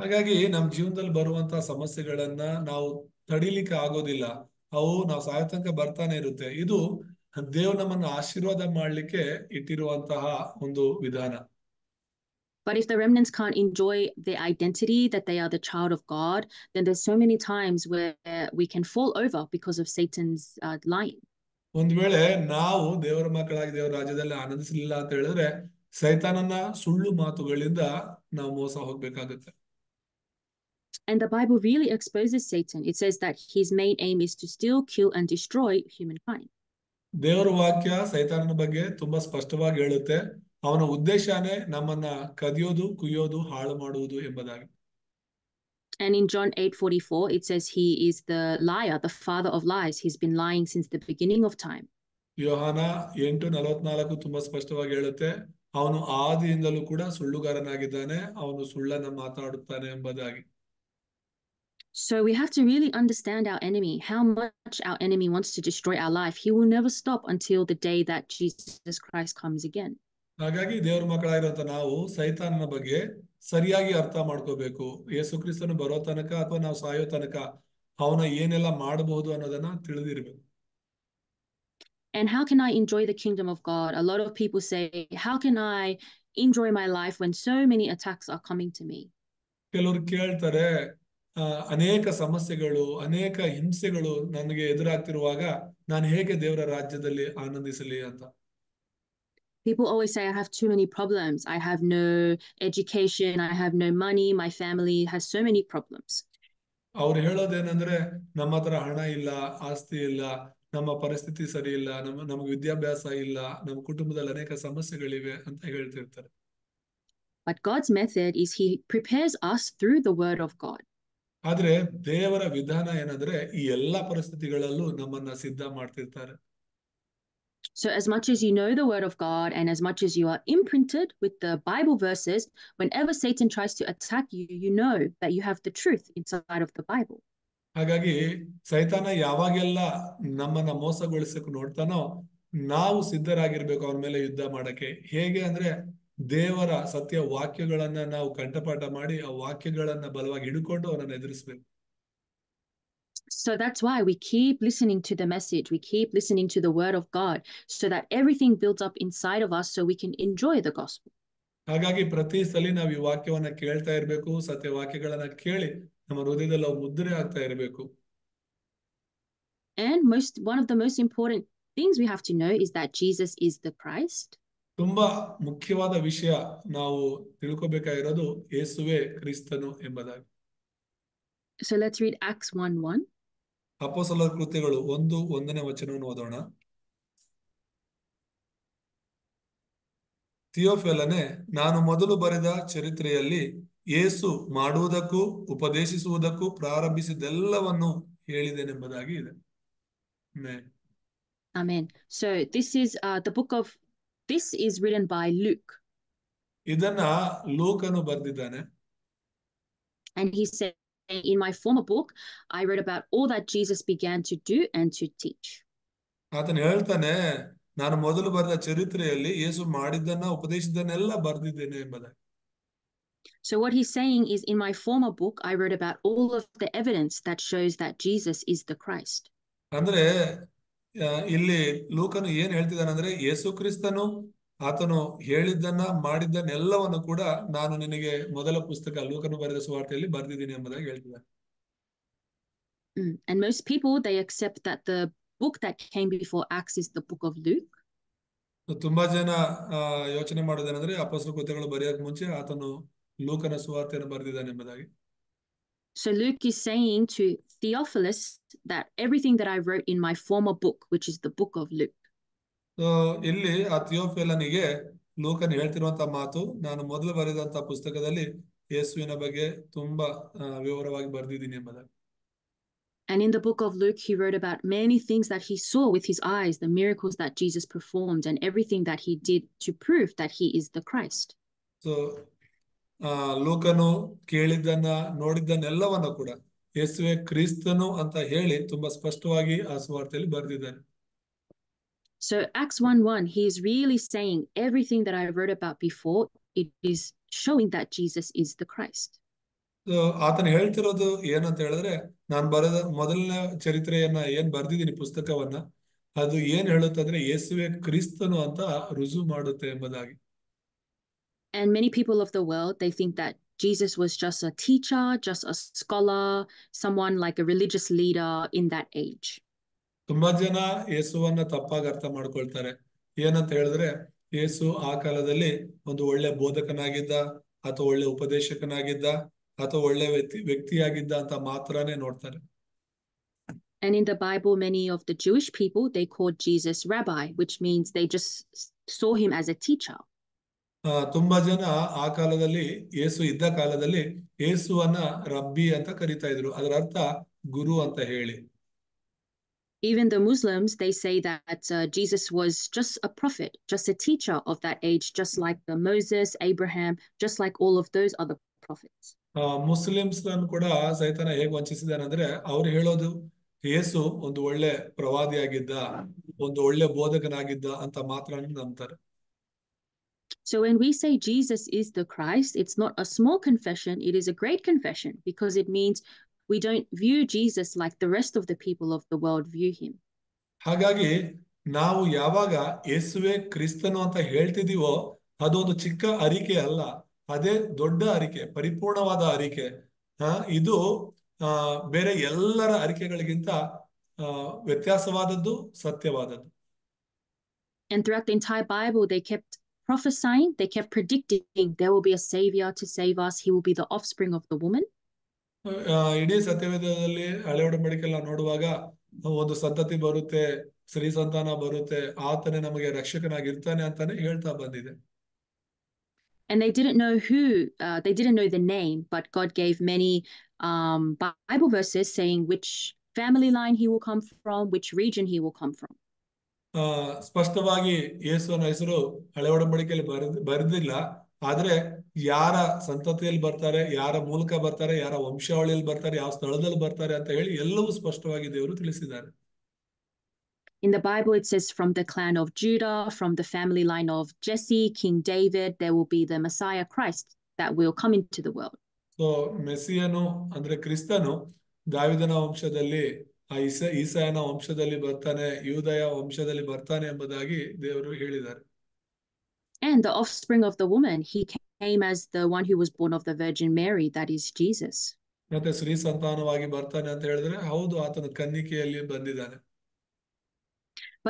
ಹಾಗಾಗಿ ನಮ್ಮ ಜೀವನದಲ್ಲಿ ಬರುವಂತ ಸಮಸ್ಯೆಗಳನ್ನ ನಾವು ತಡಿಲಿಕ್ಕೆ ಆಗೋದಿಲ್ಲ ಅವು ನಾವು ಸಾಯೋ ತನಕ ಬರ್ತಾನೆ ಇರುತ್ತೆ ಇದು ದೇವ್ ನಮ್ಮನ್ನ ಆಶೀರ್ವಾದ ಮಾಡ್ಲಿಕ್ಕೆ ಇಟ್ಟಿರುವಂತಹ ಒಂದು ವಿಧಾನ But if the remnants can't enjoy their identity that they are the child of God, then there's so many times where we can fall over because of Satan's uh, lying. ನಾವು ದೇವರ ಮಕ್ಕಳಾಗಿ ದೇವರ ರಾಜ್ಯದಲ್ಲಿ ಆನಂದಿಸಲಿಲ್ಲ ಅಂತ ಹೇಳಿದ್ರೆ ಸುಳ್ಳು ಮಾತುಗಳಿಂದ ನಾವು ಮೋಸ ಹೋಗ್ಬೇಕಾಗುತ್ತೆ And the Bible really exposes Satan. It says that his main aim is to steal, kill, and destroy humankind. ದೇವರ ವಾಕ್ಯ ಸೈತಾನನ ಬಗ್ಗೆ ತುಂಬಾ ಸ್ಪಷ್ಟವಾಗಿ ಹೇಳುತ್ತೆ ಅವನ ಉದ್ದೇಶನೇ ನಮ್ಮನ್ನ ಕದಿಯೋದು ಕುಯ್ಯೋದು ಹಾಳು ಮಾಡುವುದು ಎಂಬುದಾಗಿ And in John 8:44 it says he is the liar the father of lies he's been lying since the beginning of time. ಯೋಹಾನ 8:44 ತುಂಬಾ ಸ್ಪಷ್ಟವಾಗಿ ಹೇಳುತ್ತೆ So we have to really understand our enemy, how much our enemy wants to destroy our life. He will never stop until the day that Jesus Christ comes again. ಹಾಗಾಗಿ ದೇವ್ರ ಮಕ್ಕಳಾಗಿರೋಂಥ ನಾವು ಸೈತಾನನ ಬಗ್ಗೆ ಸರಿಯಾಗಿ ಅರ್ಥ ಮಾಡ್ಕೋಬೇಕು ಯೇಸು ಕ್ರಿಸ್ತನು ಬರೋ ತನಕ ಅಥವಾ ನಾವು ಸಾಯೋ ತನಕ ಅವನ ಏನೆಲ್ಲ ಮಾಡಬಹುದು ಅನ್ನೋದನ್ನ ತಿಳಿದಿರ್ಬೇಕು And how can I enjoy the kingdom of God? A lot of people say, how can I enjoy my life when so many attacks are coming to me? ಕೆಲವರು ಕೇಳ್ತಾರೆ ಅನೇಕ ಸಮಸ್ಯೆಗಳು ಅನೇಕ ಹಿಂಸೆಗಳು ನನಗೆ ಎದುರಾಗ್ತಿರುವಾಗ ನಾನು ಹೇಗೆ ದೇವರ ರಾಜ್ಯದಲ್ಲಿ ಆನಂದಿಸಲಿ ಅಂತ people always say i have too many problems i have no education i have no money my family has so many problems ಅವ್ರು ಹೇಳೋದೇನಂದ್ರೆ ನಮ್ಮ ಹತ್ರ ಹಣ ಇಲ್ಲ ಆಸ್ತಿ ಇಲ್ಲ ನಮ್ಮ ಪರಿಸ್ಥಿತಿ ಸರಿ ಇಲ್ಲ ನಮ್ಮ ನಮ್ಗೆ ವಿದ್ಯಾಭ್ಯಾಸ ಇಲ್ಲ ನಮ್ಮ ಕುಟುಂಬದಲ್ಲಿ ಅನೇಕ ಸಮಸ್ಯೆಗಳಿವೆ ಅಂತ ಹೇಳ್ತಿರ್ತಾರೆ But God's method is he prepares us through the word of God. ಆದ್ರೆ ದೇವರ ವಿಧಾನ ಏನಂದ್ರೆ ಈ ಎಲ್ಲಾ ಪರಿಸ್ಥಿತಿಗಳಲ್ಲೂ ನಮ್ಮನ್ನ ಸಿದ್ಧ ಮಾಡ್ತಿರ್ತಾರೆ So, as much as you know the word of God and as much as you are imprinted with the Bible verses, whenever Satan tries to attack you, you know that you have the truth inside of the Bible. ಹಾಗಾಗಿ ಸೈತಾನ ಯಾವಾಗೆಲ್ಲ ನಮ್ಮನ್ನ ಮೋಸಗೊಳಿಸಕ್ ನೋಡ್ತಾನೋ ನಾವು ಸಿದ್ಧರಾಗಿರ್ಬೇಕು ಅವನ ಮೇಲೆ ಯುದ್ಧ ಮಾಡಕ್ಕೆ ಹೇಗೆ ಅಂದ್ರೆ ದೇವರ ಸತ್ಯ ವಾಕ್ಯಗಳನ್ನ ನಾವು ಕಂಠಪಾಠ ಮಾಡಿ ಆ ವಾಕ್ಯಗಳನ್ನ ಬಲವಾಗಿ ಹಿಡ್ಕೊಂಡು ಅವನನ್ನು ಎದುರಿಸ್ಬೇಕು So that's why we keep listening to the message. We keep listening to the word of God so that everything builds up inside of us so we can enjoy the gospel. ಹಾಗಾಗಿ ಪ್ರತಿ ಸಲ ನಾವು ಈ ವಾಕ್ಯವನ್ನ ಕೇಳ್ತಾ ಇರಬೇಕು ಸತ್ಯ ವಾಕ್ಯಗಳನ್ನ ಕೇಳಿ ನಮ್ಮ ಹೃದಯದಲ್ಲಿ ಮುದ್ರೆ ಆಗ್ತಾ ಇರಬೇಕು And most one of the most important things we have to know is that Jesus is the Christ. ತುಂಬಾ ಮುಖ್ಯವಾದ ವಿಷಯ ನಾವು ತಿಳ್ಕೋಬೇಕಾಗಿರೋದು ಯೇಸುವೆ ಕ್ರಿಸ್ತನು ಎಂಬುದಾಗಿ So let's read Acts 1 1. ಅಪೋಸಲರ ಕೃತ್ಯಗಳು ಒಂದು ಒಂದನೇ ವಚನವನ್ನು ಓದೋಣ ಥಿಯೋಫೆಲನೆ ನಾನು ಮೊದಲು ಬರೆದ ಚರಿತ್ರೆಯಲ್ಲಿ ಏಸು ಮಾಡುವುದಕ್ಕೂ ಉಪದೇಶಿಸುವುದಕ್ಕೂ ಪ್ರಾರಂಭಿಸಿದೆಲ್ಲವನ್ನು ಹೇಳಿದೆನೆಂಬುದಾಗಿ ಇದೆ Amen. this is uh, the book of this is written by Luke. ಇದನ್ನ ಲೂಕನು ಬರೆದಿದ್ದಾನೆ and he said in my former book, I read about all that Jesus began to do and to teach. ಆತನು ಹೇಳ್ತಾನೆ ನಾನು ಮೊದಲು ಬರೆದ ಚರಿತ್ರೆಯಲ್ಲಿ ಯೇಸು ಮಾಡಿದ್ದನ್ನ ಉಪದೇಶದನ್ನೆಲ್ಲ ಬರೆದಿದ್ದೇನೆ ಎಂಬುದಾಗಿ So what he's saying is in my former book I wrote about all of the evidence that shows that Jesus is the Christ. ಅಂದ್ರೆ ಇಲ್ಲಿ ಲೂಕನು ಏನ್ ಹೇಳ್ತಿದ್ದಾನೆ ಅಂದ್ರೆ ಯೇಸು ಕ್ರಿಸ್ತನು ಆತನು ಹೇಳಿದ್ದನ್ನ ಮಾಡಿದ್ದನ್ನೆಲ್ಲವನ್ನು ಕೂಡ ನಾನು ನಿನಗೆ ಮೊದಲ ಪುಸ್ತಕ ಲೋಕನು ಬರೆದ ಸುವಾರ್ತೆಯಲ್ಲಿ ಬರೆದಿದ್ದೀನಿ ಎಂಬುದಾಗಿ ಹೇಳ್ತಿದ್ದಾರೆ And most people they accept that the book that came before Acts is the book of Luke. ತುಂಬಾ ಜನ ಯೋಚನೆ ಮಾಡೋದೇನೆಂದ್ರೆ ಅಪಸ್ಲು ಕೃತ್ಯಗಳು ಬರೆಯಕ್ಕೆ ಮುಂಚೆ ಆತನು ಲೂಕನ ಸುವಾರ್ತೆಯನ್ನು ಬರೆದಿದ್ದಾನೆ ಎಂಬುದಾಗಿ So Luke is saying to Theophilus that everything that I wrote in my former book, which is the book of Luke. ಇಲ್ಲಿ ಆ ಥಿಯೋಫೆಲನಿಗೆ ಲೂಕನ್ ಹೇಳ್ತಿರುವಂತ ಮಾತು ನಾನು ಮೊದಲು ಬರೆದಂತ ಪುಸ್ತಕದಲ್ಲಿ ಯೇಸುವಿನ ಬಗ್ಗೆ ತುಂಬಾ ವಿವರವಾಗಿ ಬರೆದಿದ್ದೀನಿ ಎಂಬುದಾಗಿ And in the book of Luke, he wrote about many things that he saw with his eyes, the miracles that Jesus performed, and everything that he did to prove that he is the Christ. So, ಲೋಕನು ಕೇಳಿದ್ದನ್ನ ನೋಡಿದ್ದನ್ನೆಲ್ಲವನ್ನ ಕೂಡ ಯೇಸುವೆ ಕ್ರಿಸ್ತನು ಅಂತ ಹೇಳಿ ತುಂಬಾ ಸ್ಪಷ್ಟವಾಗಿ ಆ ಸ್ವಾರ್ಥೆಯಲ್ಲಿ ಬರೆದಿದ್ದಾನೆ So Acts 1 1, he is really saying everything that I wrote about before, it is showing that Jesus is the Christ. ಆತನು ಹೇಳ್ತಿರೋದು ಏನಂತ ಹೇಳಿದ್ರೆ ನಾನು ಬರೆದ ಮೊದಲನೇ ಚರಿತ್ರೆಯನ್ನ ಏನ್ ಬರ್ದಿದ್ದೀನಿ ಪುಸ್ತಕವನ್ನ ಅದು ಏನ್ ಹೇಳುತ್ತಂದ್ರೆ ಯೇಸುವೆ ಕ್ರಿಸ್ತನು ಅಂತ ರುಜು ಮಾಡುತ್ತೆ ಎಂಬುದಾಗಿ And many people of the world, they think that Jesus was just a teacher, just a scholar, someone like a religious leader in that age. ತುಂಬಾ ಜನ ಯೇಸುವನ್ನ ತಪ್ಪಾಗಿ ಅರ್ಥ ಮಾಡ್ಕೊಳ್ತಾರೆ ಏನಂತ ಹೇಳಿದ್ರೆ ಯೇಸು ಆ ಕಾಲದಲ್ಲಿ ಒಂದು ಒಳ್ಳೆ ಬೋಧಕನಾಗಿದ್ದ ಅಥವಾ ಒಳ್ಳೆ ಉಪದೇಶಕನಾಗಿದ್ದ ಅಥವಾ ಒಳ್ಳೆ ವ್ಯಕ್ತಿ ವ್ಯಕ್ತಿಯಾಗಿದ್ದ ಅಂತ ಮಾತ್ರನೇ ನೋಡ್ತಾರೆ And in the Bible, many of the Jewish people they called Jesus Rabbi, which means they just saw him as a teacher. ತುಂಬಾ ಜನ ಆ ಕಾಲದಲ್ಲಿ ಯೇಸು ಇದ್ದ ಕಾಲದಲ್ಲಿ ಯೇಸುವನ್ನ ರಬ್ಬಿ ಅಂತ ಕರಿತಾ ಇದ್ರು ಅದರ ಅರ್ಥ ಗುರು ಅಂತ ಹೇಳಿ even the Muslims, they say that uh, Jesus was just a prophet, just a teacher of that age, just like the Moses, Abraham, just like all of those other prophets. Muslims uh, ಕೂಡ ಯೇಸು ಒಂದು ಒಳ್ಳೆ ಪ್ರವಾದಿಯಾಗಿದ್ದ ಒಂದು ಒಳ್ಳೆ ಬೋಧಕನಾಗಿದ್ದ ಅಂತ ಮಾತುಗಳನ್ನು ನಂಬ್ತಾರೆ So when we say Jesus is the Christ, it's not a small confession, it is a great confession because it means we don't view Jesus like the rest of the people of the world view him. ಹಾಗಾಗಿ ನಾವು ಯಾವಾಗ ಯೇಸುವೆ ಕ್ರಿಸ್ತನು ಅಂತ ಹೇಳ್ತಿದೀವೋ ಅದೊಂದು ಚಿಕ್ಕ ಅರಿಕೆ ಅಲ್ಲ ಅದೇ ದೊಡ್ಡ ಅರಿಕೆ ಪರಿಪೂರ್ಣವಾದ ಅರಿಕೆ ಇದು ಬೇರೆ ಎಲ್ಲರ ಅರಿಕೆಗಳಿಗಿಂತ ವ್ಯತ್ಯಾಸವಾದದ್ದು ಸತ್ಯವಾದದ್ದು And throughout the entire Bible, they kept prophesying, they kept predicting there will be a savior to save us, he will be the offspring of the woman. ಇಡೀ ಸತ್ಯವೇದದಲ್ಲಿ ಹಳೆ ಒಡಂಬಡಿಕೆಲ್ಲ ನೋಡುವಾಗ ಒಂದು ಸಂತತಿ ಬರುತ್ತೆ ಸ್ತ್ರೀ ಸಂತಾನ ಬರುತ್ತೆ ಆತನೇ ನಮಗೆ ರಕ್ಷಕನಾಗಿರ್ತಾನೆ ಅಂತಾನೆ ಹೇಳ್ತಾ ಬಂದಿದೆ And they didn't know who, uh, they didn't know the name, but God gave many um, Bible verses saying which family line he will come from, which region he will come from. Uh, ಸ್ಪಷ್ಟವಾಗಿ ಯೇಸುವನ ಹೆಸರು ಹಳೆ ಒಡಂಬಡಿಕೆಯಲ್ಲಿ ಬರೆದಿಲ್ಲ ಆದ್ರೆ ಯಾರ ಸಂತತಿಯಲ್ಲಿ ಬರ್ತಾರೆ ಯಾರ ಮೂಲಕ ಬರ್ತಾರೆ ಯಾರ ವಂಶಾವಳಿಯಲ್ಲಿ ಬರ್ತಾರೆ ಯಾವ ಸ್ಥಳದಲ್ಲಿ ಬರ್ತಾರೆ ಅಂತ ಹೇಳಿ ಎಲ್ಲವೂ ಸ್ಪಷ್ಟವಾಗಿ ದೇವರು ತಿಳಿಸಿದ್ದಾರೆ In the Bible, it says from the clan of Judah, from the family line of Jesse, King David, there will be the Messiah Christ that will come into the world. So ಮೆಸ್ಸಿಯನು ಅಂದ್ರೆ ಕ್ರಿಸ್ತನು ದಾವಿದನ ವಂಶದಲ್ಲಿ ಆ ಈಸ ವಂಶದಲ್ಲಿ ಬರ್ತಾನೆ ಯೂದಯ ವಂಶದಲ್ಲಿ ಬರ್ತಾನೆ ಎಂಬುದಾಗಿ ದೇವರು ಹೇಳಿದ್ದಾರೆ And the offspring of the woman, he came as the one who was born of the Virgin Mary, that is Jesus. But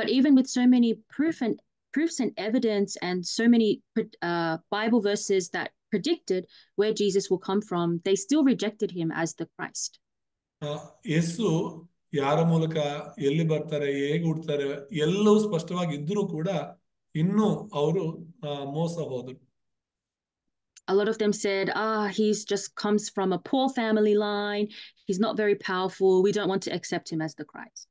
even with so many proof and proofs and evidence and so many uh, Bible verses that predicted where Jesus will come from, they still rejected him as the Christ. ಯೇಸು ಯಾರ ಮೂಲಕ ಎಲ್ಲಿ ಬರ್ತಾರೆ ಹೇಗೆ ಹುಡ್ತಾರೆ ಎಲ್ಲವೂ ಸ್ಪಷ್ಟವಾಗಿ ಇದ್ರೂ ಕೂಡ ಇನ್ನೂ ಅವರು ಮೋಸ ಹೋದರು a lot of them said, ah, oh, he's just comes from a poor family line. He's not very powerful. We don't want to accept him as the Christ.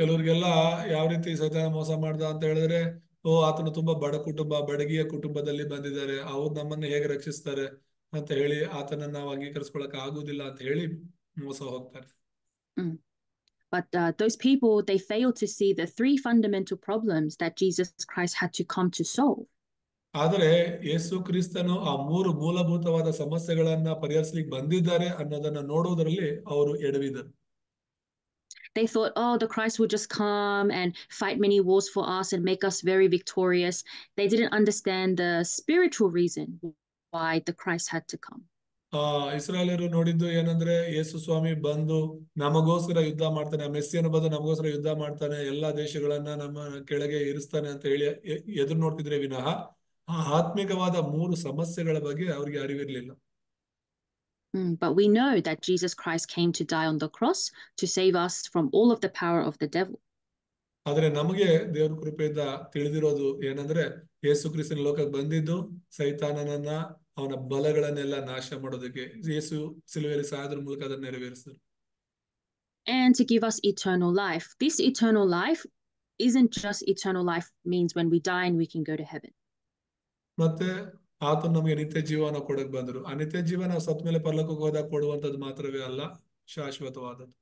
ಕೆಲವರಿಗೆಲ್ಲ ಯಾವ ರೀತಿ ಸೈತಾನ ಮೋಸ ಮಾಡ್ದ ಅಂತ ಹೇಳಿದ್ರೆ ಓ ಆತನು ತುಂಬಾ ಬಡ ಕುಟುಂಬ ಬಡಗಿಯ ಕುಟುಂಬದಲ್ಲಿ ಬಂದಿದ್ದಾರೆ ಅವ್ರು ನಮ್ಮನ್ನ ಹೇಗೆ ರಕ್ಷಿಸ್ತಾರೆ ಅಂತ ಹೇಳಿ ಆತನನ್ನ ನಾವು ಅಂಗೀಕರಿಸ್ಕೊಳಕ್ ಆಗುದಿಲ್ಲ ಅಂತ ಹೇಳಿ ಮೋಸ ಹೋಗ್ತಾರೆ But uh, those people, they fail to see the three fundamental problems that Jesus Christ had to come to solve. ಆದರೆ ಯೇಸು ಕ್ರಿಸ್ತನು ಆ ಮೂರು ಮೂಲಭೂತವಾದ ಸಮಸ್ಯೆಗಳನ್ನ ಪರಿಹರಿಸಲಿಕ್ಕೆ ಬಂದಿದ್ದಾರೆ ಅನ್ನೋದನ್ನ ನೋಡುವುದರಲ್ಲಿ ಅವರು ಎಡವಿದರು They thought, oh, the Christ will just come and fight many wars for us and make us very victorious. They didn't understand the spiritual reason why the Christ had to come. ಆ ಇಸ್ರಾಯೇಲರು ನೋಡಿದ್ದು ಏನಂದ್ರೆ ಯೇಸು ಸ್ವಾಮಿ ಬಂದು ನಮಗೋಸ್ಕರ ಯುದ್ಧ ಮಾಡ್ತಾನೆ ಆ ಮೆಸ್ಸಿಯನ್ನು ಬಂದು ನಮಗೋಸ್ಕರ ಯುದ್ಧ ಮಾಡ್ತಾನೆ ಎಲ್ಲಾ ದೇಶಗಳನ್ನ ನಮ್ಮ ಕೆಳಗೆ ಇರಿಸ್ತಾನೆ ಅಂತ ಹೇಳಿ ಎದುರು ನೋಡ್ತಿದ್ರೆ ವಿನಃ ಆ ಆತ್ಮಿಕವಾದ ಮೂರು ಸಮಸ್ಯೆಗಳ ಬಗ್ಗೆ ಅವರಿಗೆ ಅರಿವಿರ್ಲಿಲ್ಲ Mm, but we know that Jesus Christ came to die on the cross to save us from all of the power of the devil. ಆದರೆ ನಮಗೆ ದೇವರ ಕೃಪೆಯಿಂದ ತಿಳಿದಿರೋದು ಏನಂದ್ರೆ ಯೇಸು ಕ್ರಿಸ್ತನ ಲೋಕಕ್ಕೆ ಬಂದಿದ್ದು ಸೈತಾನನನ್ನ ಅವನ ಬಲಗಳನ್ನೆಲ್ಲ ನಾಶ ಮಾಡೋದಕ್ಕೆ ಯೇಸು ಸಿಲುವೆಯಲ್ಲಿ ಸಾಯೋದ್ರ ಮೂಲಕ ಅದನ್ನು ನೆರವೇರಿಸಿದರು and to give us eternal life this eternal life isn't just eternal life means when we die and we can go to heaven ಮತ್ತೆ ಆತ ನಮಗೆ ನಿತ್ಯ ಜೀವನ ಕೊಡಕ್ ಬಂದರು ಆ ನಿತ್ಯ ಜೀವನ ಸತ್ ಮೇಲೆ ಪರಲೋಕಕ್ಕೆ ಹೋದಾಗ ಕೊಡುವಂತದ್ದು ಮಾತ್ರವೇ ಅಲ್ಲ ಶಾಶ್ವತವಾದದ್ದು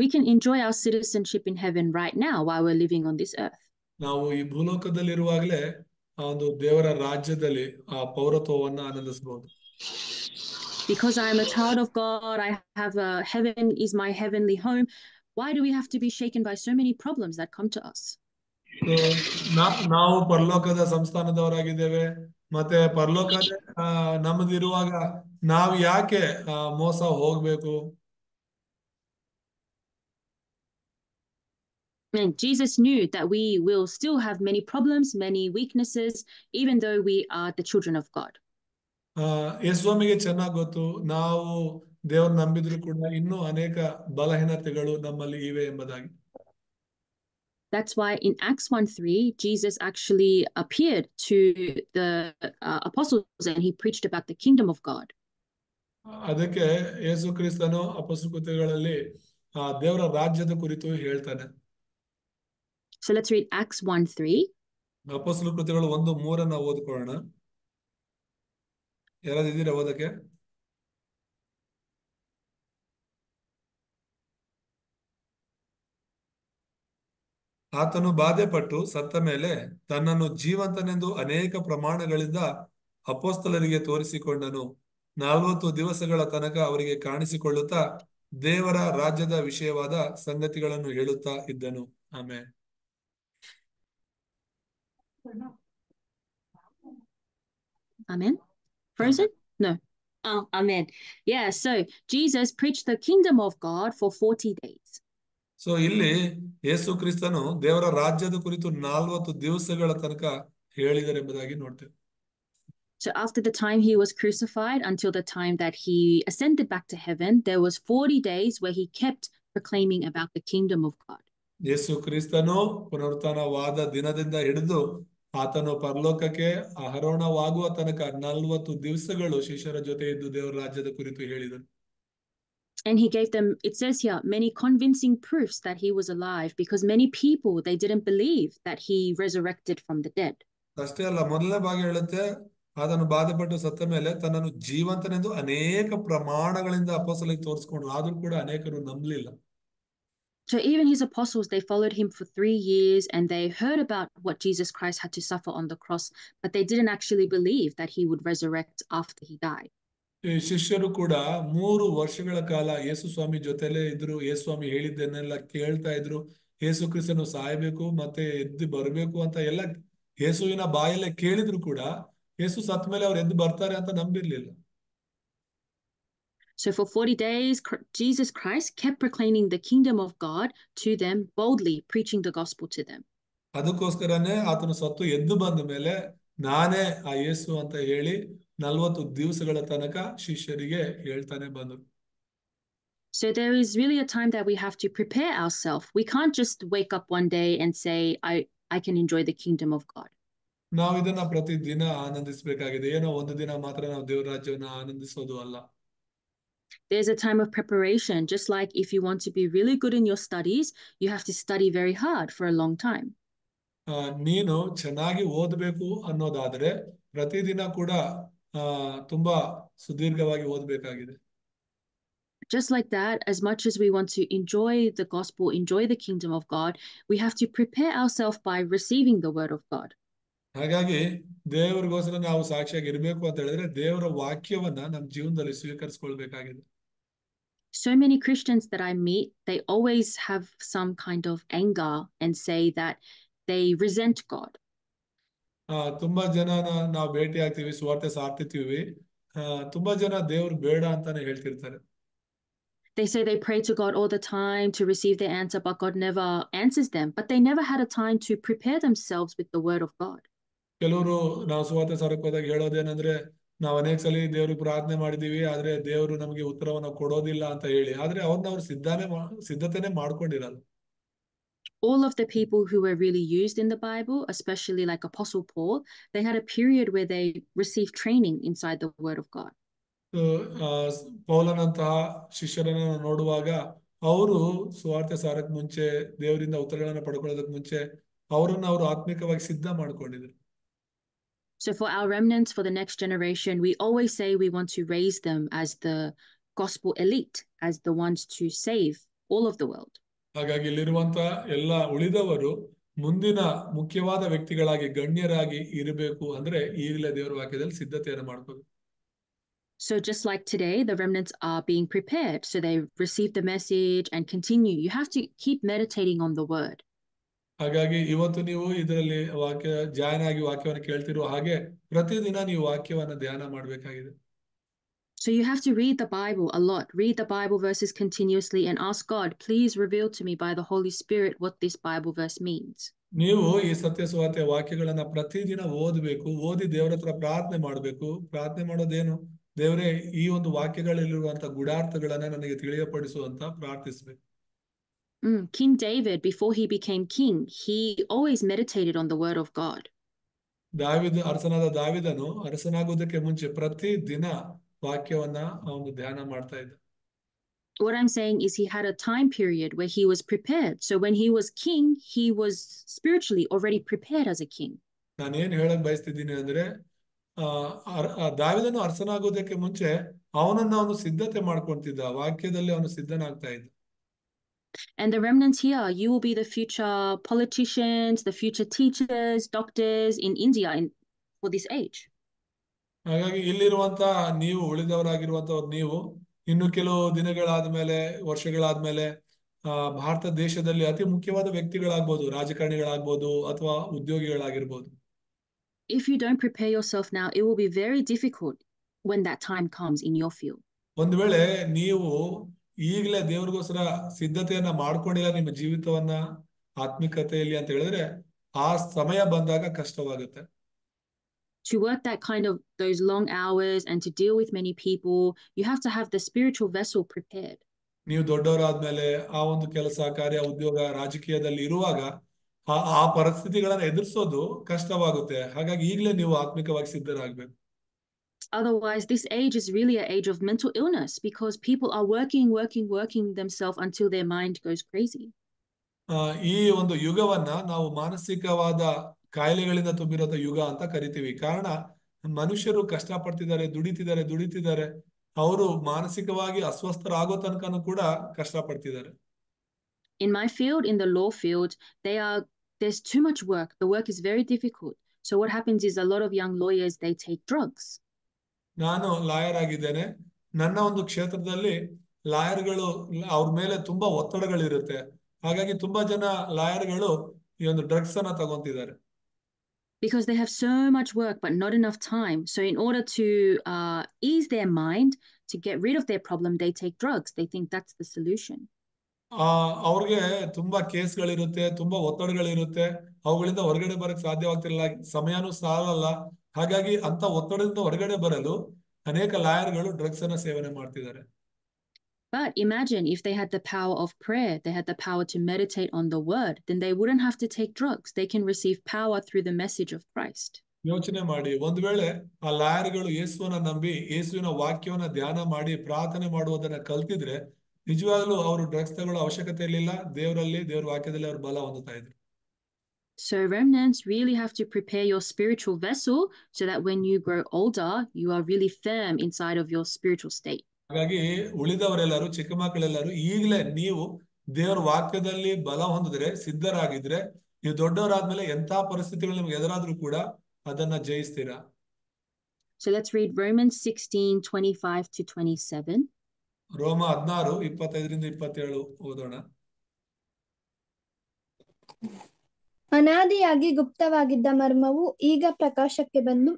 we can enjoy our citizenship in heaven right now while we're living on this earth ನಾವು ಈ ಭೂಲೋಕದಲ್ಲಿರುವಾಗಲೇ ಆ ಒಂದು ದೇವರ ರಾಜ್ಯದಲ್ಲಿ ಆ ಪೌರತ್ವವನ್ನ ಆನಂದಿಸಬಹುದು Because I am a child of God, I have a heaven is my heavenly home. Why do we have to be shaken by so many problems that come to us? na now ನಾವು ಪರಲೋಕದ ಸಂಸ್ಥಾನದವರಾಗಿದ್ದೇವೆ mate ಪರಲೋಕ ನಮ್ಮದಿರುವಾಗ ನಾವು yake mosa hogbeku And Jesus knew that we will still have many problems, many weaknesses, even though we are the children of God. ಯೇಸು ಸ್ವಾಮಿಗೆ ಚೆನ್ನಾಗಿ ಗೊತ್ತು ನಾವು ದೇವರ ನಂಬಿದ್ರು ಕೂಡ ಇನ್ನೂ ಅನೇಕ ಬಲಹೀನತೆಗಳು ನಮ್ಮಲ್ಲಿ ಇವೆ ಎಂಬುದಾಗಿ That's why in Acts one three, Jesus actually appeared to the uh, apostles and he preached about the kingdom of God. ಅದಕ್ಕೆ ಯೇಸು ಕ್ರಿಸ್ತನು ಅಪೋಸ್ತಲಗಳಲ್ಲಿ ದೇವರ ರಾಜ್ಯದ ಕುರಿತು ಹೇಳ್ತಾನೆ. So Acts 1 3. ಕೃತಿಗಳು ಒಂದು ಮೂರನ್ನ ಓದ್ಕೊಳ್ಳೋಣ ಓದಕ್ಕೆ ಆತನು ಬಾಧೆಪಟ್ಟು ಸತ್ತ ಮೇಲೆ ತನ್ನನ್ನು ಜೀವಂತನೆಂದು ಅನೇಕ ಪ್ರಮಾಣಗಳಿಂದ ಅಪೋಸ್ತಲರಿಗೆ ತೋರಿಸಿಕೊಂಡನು ನಲವತ್ತು ದಿವಸಗಳ ತನಕ ಅವರಿಗೆ ಕಾಣಿಸಿಕೊಳ್ಳುತ್ತಾ ದೇವರ ರಾಜ್ಯದ ವಿಷಯವಾದ ಸಂಗತಿಗಳನ್ನು ಹೇಳುತ್ತಾ ಇದ್ದನು ಆಮೇಲೆ Amen. Frozen? No. Oh, amen. Yeah, so Jesus preached the kingdom of God for 40 days. So ಇಲ್ಲಿ ಯೇಸು ಕ್ರಿಸ್ತನು ದೇವರ ರಾಜ್ಯದ ಕುರಿತು ನಾಲ್ವತ್ತು ದಿವಸಗಳ ತನಕ ಹೇಳಿದರೆ ಎಂಬುದಾಗಿ ನೋಡ್ತೇವೆ So after the time he was crucified until the time that he ascended back to heaven, there was 40 days where he kept proclaiming about the kingdom of God. ಯೇಸು ಕ್ರಿಸ್ತನು ಪುನರುತ್ಥಾನವಾದ ದಿನದಿಂದ ಹಿಡಿದು ಆತನು ಪರಲೋಕಕ್ಕೆ ಅಹರೋಣವಾಗುವ ತನಕ ನಲ್ವತ್ತು ದಿವಸಗಳು ಶಿಷ್ಯರ ಜೊತೆ ಇದ್ದು ದೇವರ ರಾಜ್ಯದ ಕುರಿತು ಹೇಳಿದನು And he gave them, it says here, many convincing proofs that he was alive because many people, they didn't believe that he resurrected from the dead. ಅಷ್ಟೇ ಅಲ್ಲ ಮೊದಲನೇ ಭಾಗ ಹೇಳುತ್ತೆ ಅದನ್ನು ಬಾಧಪಟ್ಟು ಸತ್ತ ಮೇಲೆ ತನ್ನನ್ನು ಜೀವಂತನೆಂದು ಅನೇಕ ಪ್ರಮಾಣಗಳಿಂದ ಅಪೋಸಲಿಗೆ ತೋರಿಸ್ಕೊಂಡ್ರು ಆದ್ರೂ ಕೂಡ ಅನೇಕರು ನಂಬಲಿಲ್ಲ So even his apostles, they followed him for three years and they heard about what Jesus Christ had to suffer on the cross, but they didn't actually believe that he would resurrect after he died. ಶಿಷ್ಯರು ಕೂಡ ಮೂರು ವರ್ಷಗಳ ಕಾಲ ಯೇಸು ಸ್ವಾಮಿ ಜೊತೆಲೇ ಇದ್ರು ಯೇಸು ಸ್ವಾಮಿ ಹೇಳಿದ್ದನ್ನೆಲ್ಲ ಕೇಳ್ತಾ ಇದ್ರು ಯೇಸು ಕ್ರಿಸ್ತನು ಸಾಯ್ಬೇಕು ಮತ್ತೆ ಎದ್ದು ಬರಬೇಕು ಅಂತ ಎಲ್ಲ ಯೇಸುವಿನ ಬಾಯಲ್ಲೇ ಕೇಳಿದ್ರು ಕೂಡ ಯೇಸು ಸತ್ ಅವ್ರು ಎದ್ದು ಬರ್ತಾರೆ ಅಂತ ನಂಬಿರ್ಲಿಲ್ಲ so for 40 days, Jesus Christ kept proclaiming the kingdom of God to them boldly, preaching the gospel to them. So there is really a time that we have to prepare ourselves. We can't just wake up one day and say, I, I can enjoy the kingdom of God. ನಾವು ಇದನ್ನ ಪ್ರತಿದಿನ ಆನಂದಿಸಬೇಕಾಗಿದೆ ಏನೋ ಒಂದು ದಿನ ಮಾತ್ರ ನಾವು ದೇವರ ಆನಂದಿಸೋದು ಅಲ್ಲ there's a time of preparation, just like if you want to be really good in your studies, you have to study very hard for a long time. ನೀನು ಚೆನ್ನಾಗಿ ಓದಬೇಕು ಅನ್ನೋದಾದರೆ ಪ್ರತಿದಿನ ಕೂಡ ತುಂಬಾ ಸುದೀರ್ಘವಾಗಿ ಓದಬೇಕಾಗಿದೆ just like that, as much as we want to enjoy the gospel, enjoy the kingdom of God, we have to prepare ourselves by receiving the word of God. ಹಾಗಾಗಿ ದೇವರಿಗೋಸ್ಕರ ನಾವು ಸಾಕ್ಷಿಯಾಗಿ ಇರಬೇಕು ಅಂತ ಹೇಳಿದ್ರೆ ದೇವರ ವಾಕ್ಯವನ್ನ ನಮ್ಮ ಜೀವನದಲ್ಲಿ so many Christians that I meet, they always have some kind of anger and say that they resent God. They say they pray to God all the time to receive their answer, but God never answers them. But they never had a time to prepare themselves with the word of God. ಕೆಲವರು ನಾವು ಸುವಾರ್ತೆ ಸಾರಕ್ಕೆ ಹೋದಾಗ ಹೇಳೋದೇನಂದ್ರೆ ನಾವ್ ಅನೇಕ ಸಲ ದೇವ್ರಿಗೆ ಪ್ರಾರ್ಥನೆ ಮಾಡಿದೀವಿ ಆದ್ರೆ ದೇವರು ನಮಗೆ ಉತ್ತರವನ್ನ ಕೊಡೋದಿಲ್ಲ ಅಂತ ಹೇಳಿ ಆದ್ರೆ ಅವ್ರನ್ನ ಅವ್ರು ಸಿದ್ಧಾನೆ ಸಿದ್ಧತೆನೆ ಮಾಡ್ಕೊಂಡಿರಲ್ಲ all of the people who were really used in the Bible, especially like Apostle Paul, they had a period where they received training inside the Word of God. ಪೌಲನಂತಹ ಶಿಷ್ಯರನ್ನು ನೋಡುವಾಗ ಅವರು ಸ್ವಾರ್ಥ ಸಾರಕ್ ಮುಂಚೆ ದೇವರಿಂದ ಉತ್ತರಗಳನ್ನು ಪಡ್ಕೊಳ್ಳೋದಕ್ಕೆ ಮುಂಚೆ ಅವರನ್ನು ಅವರು ಆತ್ಮಿಕವಾಗಿ ಸಿದ್ಧ ಮಾಡ್ಕೊಂಡಿದ್ರು So for our remnants, for the next generation, we always say we want to raise them as the gospel elite, as the ones to save all of the world. ಹಾಗಾಗಿ ಇಲ್ಲಿರುವಂತಹ ಎಲ್ಲ ಉಳಿದವರು ಮುಂದಿನ ಮುಖ್ಯವಾದ ವ್ಯಕ್ತಿಗಳಾಗಿ ಗಣ್ಯರಾಗಿ ಇರಬೇಕು ಅಂದ್ರೆ ಈಗಲೇ ದೇವರ ವಾಕ್ಯದಲ್ಲಿ ಸಿದ್ಧತೆಯನ್ನು ಮಾಡಬೇಕು So just like today, the remnants are being prepared. So they receive the message and continue. You have to keep meditating on the word. ಹಾಗಾಗಿ ಇವತ್ತು ನೀವು ಇದರಲ್ಲಿ ವಾಕ್ಯ ಜಾಯಿನ್ ಆಗಿ ವಾಕ್ಯವನ್ನು ಕೇಳ್ತಿರೋ ಹಾಗೆ ಪ್ರತಿದಿನ ನೀವು ವಾಕ್ಯವನ್ನು ಧ್ಯಾನ ಮಾಡಬೇಕಾಗಿದೆ So you have to read the Bible a lot. Read the Bible verses continuously and ask God, please reveal to me by the Holy Spirit what this Bible verse means. ನೀವು ಈ ಸತ್ಯ ಸುವಾರ್ತೆಯ ವಾಕ್ಯಗಳನ್ನು ಪ್ರತಿದಿನ ಓದಬೇಕು ಓದಿ ದೇವರ ಹತ್ರ ಪ್ರಾರ್ಥನೆ ಮಾಡಬೇಕು ಪ್ರಾರ್ಥನೆ ಮಾಡೋದೇನು ದೇವರೇ ಈ ಒಂದು ವಾಕ್ಯಗಳಲ್ಲಿರುವಂತಹ ಗುಡಾರ್ಥಗಳನ್ನ ನನಗೆ ತಿಳಿಯಪಡಿಸುವಂತ ಪ್ರಾರ್ಥಿಸಬೇಕು Mm, king David, before he became king, he always meditated on the word of God. ದಾವಿದ ಅರಸನಾದ ದಾವಿದನು ಅರಸನಾಗುವುದಕ್ಕೆ ಮುಂಚೆ ಪ್ರತಿ ದಿನ ವಾಕ್ಯವನ್ನ ಅವನು ಧ್ಯಾನ ಮಾಡ್ತಾ ಇದ್ದ What I'm saying is he had a time period where he was prepared. So when he was king, he was spiritually already prepared as a king. ನಾನೇನ್ ಹೇಳಕ್ ಬಯಸ್ತಿದ್ದೀನಿ ಅಂದ್ರೆ ದಾವಿದನು ಅರಸನಾಗೋದಕ್ಕೆ ಮುಂಚೆ ಅವನನ್ನ ಅವನು ಸಿದ್ಧತೆ ಮಾಡ್ಕೊಂತಿದ್ದ ವಾಕ್ಯದಲ್ಲಿ ಅವನು ಸಿದ್ಧನಾಗ್ತಾ ಇದ್ದ And the remnants here, you will be the future politicians, the future teachers, doctors in India in, for this age. ಹಾಗಾಗಿ ಇಲ್ಲಿರುವಂತಹ ನೀವು ಉಳಿದವರಾಗಿರುವಂತವ್ರು ನೀವು ಇನ್ನು ಕೆಲವು ದಿನಗಳಾದ್ಮೇಲೆ ವರ್ಷಗಳಾದ್ಮೇಲೆ ಭಾರತ ದೇಶದಲ್ಲಿ ಅತಿ ಮುಖ್ಯವಾದ ವ್ಯಕ್ತಿಗಳಾಗಬಹುದು ರಾಜಕಾರಣಿಗಳಾಗಬಹುದು ಅಥವಾ ಉದ್ಯೋಗಿಗಳಾಗಿರ್ಬೋದು if you don't prepare yourself now, it will be very difficult when that time comes in your field. ಒಂದು ವೇಳೆ ನೀವು ಈಗಲೇ ದೇವ್ರಿಗೋಸ್ಕರ ಸಿದ್ಧತೆಯನ್ನ ಮಾಡ್ಕೊಂಡಿಲ್ಲ ನಿಮ್ಮ ಜೀವಿತವನ್ನ ಆತ್ಮಿಕತೆಯಲ್ಲಿ ಅಂತ ಹೇಳಿದ್ರೆ ಆ ಸಮಯ ಬಂದಾಗ ಕಷ್ಟವಾಗುತ್ತೆ to work that kind of those long hours and to deal with many people, you have to have the spiritual vessel prepared. ನೀವು ದೊಡ್ಡವರಾದ್ಮೇಲೆ ಆ ಒಂದು ಕೆಲಸ ಕಾರ್ಯ ಉದ್ಯೋಗ ರಾಜಕೀಯದಲ್ಲಿ ಇರುವಾಗ ಆ ಪರಿಸ್ಥಿತಿಗಳನ್ನ ಎದುರಿಸೋದು ಕಷ್ಟವಾಗುತ್ತೆ ಹಾಗಾಗಿ ಈಗಲೇ ನೀವು ಆತ್ಮಿಕವಾಗಿ ಸಿದ್ಧರಾಗಬೇಕು Otherwise, this age is really an age of mental illness because people are working, working, working themselves until their mind goes crazy. ಈ ಒಂದು ಯುಗವನ್ನ ನಾವು ಮಾನಸಿಕವಾದ ಕಾಯಿಲೆಗಳಿಂದ ತುಂಬಿರೋದ ಯುಗ ಅಂತ ಕರಿತೀವಿ ಕಾರಣ ಮನುಷ್ಯರು ಕಷ್ಟಪಡ್ತಿದ್ದಾರೆ ದುಡಿತಿದ್ದಾರೆ ದುಡಿತಿದ್ದಾರೆ ಅವರು ಮಾನಸಿಕವಾಗಿ ಅಸ್ವಸ್ಥರಾಗೋ ತನಕನೂ ಕೂಡ ಕಷ್ಟಪಡ್ತಿದ್ದಾರೆ In my field, in the law field, there's too much work. The work is very difficult. So what happens is a lot of young lawyers they take drugs. ನಾನು ಲಾಯರ್ ಆಗಿದ್ದೇನೆ ನನ್ನ ಒಂದು ಕ್ಷೇತ್ರದಲ್ಲಿ ಲಾಯರ್ಗಳು ಅವ್ರ ಮೇಲೆ ತುಂಬಾ ಒತ್ತಡಗಳಿರುತ್ತೆ ಹಾಗಾಗಿ ತುಂಬಾ ಜನ ಲಾಯರ್ಗಳು ಈ ಒಂದು ಡ್ರಗ್ಸ್ ಅನ್ನ ತಗೊಂತಿದ್ದಾರೆ because they have so much work but not enough time. So, in order to uh, ease their mind, to get rid of their problem, they take drugs. They think that's the solution. ಅವ್ರಿಗೆ ತುಂಬಾ ಕೇಸ್ಗಳಿರುತ್ತೆ ತುಂಬಾ ಒತ್ತಡಗಳಿರುತ್ತೆ ಅವುಗಳಿಂದ ಹೊರಗಡೆ ಬರಕ್ ಸಾಧ್ಯವಾಗ್ತಿಲ್ಲ ಸಮಯನೂ ಸಾಲಲ್ಲ ಹಾಗಾಗಿ ಅಂತ ಒತ್ತಡದಿಂದ ಹೊರಗಡೆ ಬರಲು ಅನೇಕ ಲಾಯರ್ಗಳು ಡ್ರಗ್ಸ್ ಅನ್ನ ಸೇವನೆ ಮಾಡ್ತಿದ್ದಾರೆ But imagine if they had the power of prayer, they had the power to meditate on the word, then they wouldn't have to take drugs. They can receive power through the message of Christ. ಯೋಚನೆ ಮಾಡಿ ಒಂದ್ ವೇಳೆ ಆ ಲಾಯರ್ಗಳು ಯೇಸುವನ್ನ ನಂಬಿ ಯೇಸುವಿನ ವಾಕ್ಯವನ್ನ ಧ್ಯಾನ ಮಾಡಿ ಪ್ರಾರ್ಥನೆ ಮಾಡುವುದನ್ನ ಕಲ್ತಿದ್ರೆ ನಿಜವಾಗ್ಲೂ ಅವರು ಡ್ರಗ್ಸ್ ತಗೊಳ್ಳೋ ಅವಶ್ಯಕತೆ ಇರಲಿಲ್ಲ ದೇವರಲ್ಲಿ ದೇವ್ರ ವಾಕ್ಯದಲ್ಲಿ ಅವರು ಬಲ ಹೊಂದುತ್ತಾ ಇದ್ರು So, remnants really have to prepare your spiritual vessel so that when you grow older, you are really firm inside of your spiritual state. ದೇವರ ವಾಕ್ಯದಲ್ಲಿ ಬಲ ಹೊಂದಿದ್ರೆ ಸಿದ್ಧರಾಗಿದ್ರೆ ನೀವು ದೊಡ್ಡವರಾದ್ಮೇಲೆ ಎಂತ ಪರಿಸ್ಥಿತಿಗಳು ನಿಮ್ಗೆ ಎದುರಾದ್ರೂ ಕೂಡ ಅದನ್ನ ಜಯಿಸ್ತೀರಾ So let's read Romans 16, 25 to 27. ರೋಮ ಹದಿನಾರು ಇಪ್ಪತ್ತೈದರಿಂದ ಇಪ್ಪತ್ತೇಳು ಓದೋಣ ಅನಾದಿಯಾಗಿ ಗುಪ್ತವಾಗಿದ್ದ ಮರ್ಮವು ಈಗ ಪ್ರಕಾಶಕ್ಕೆ ಬಂದು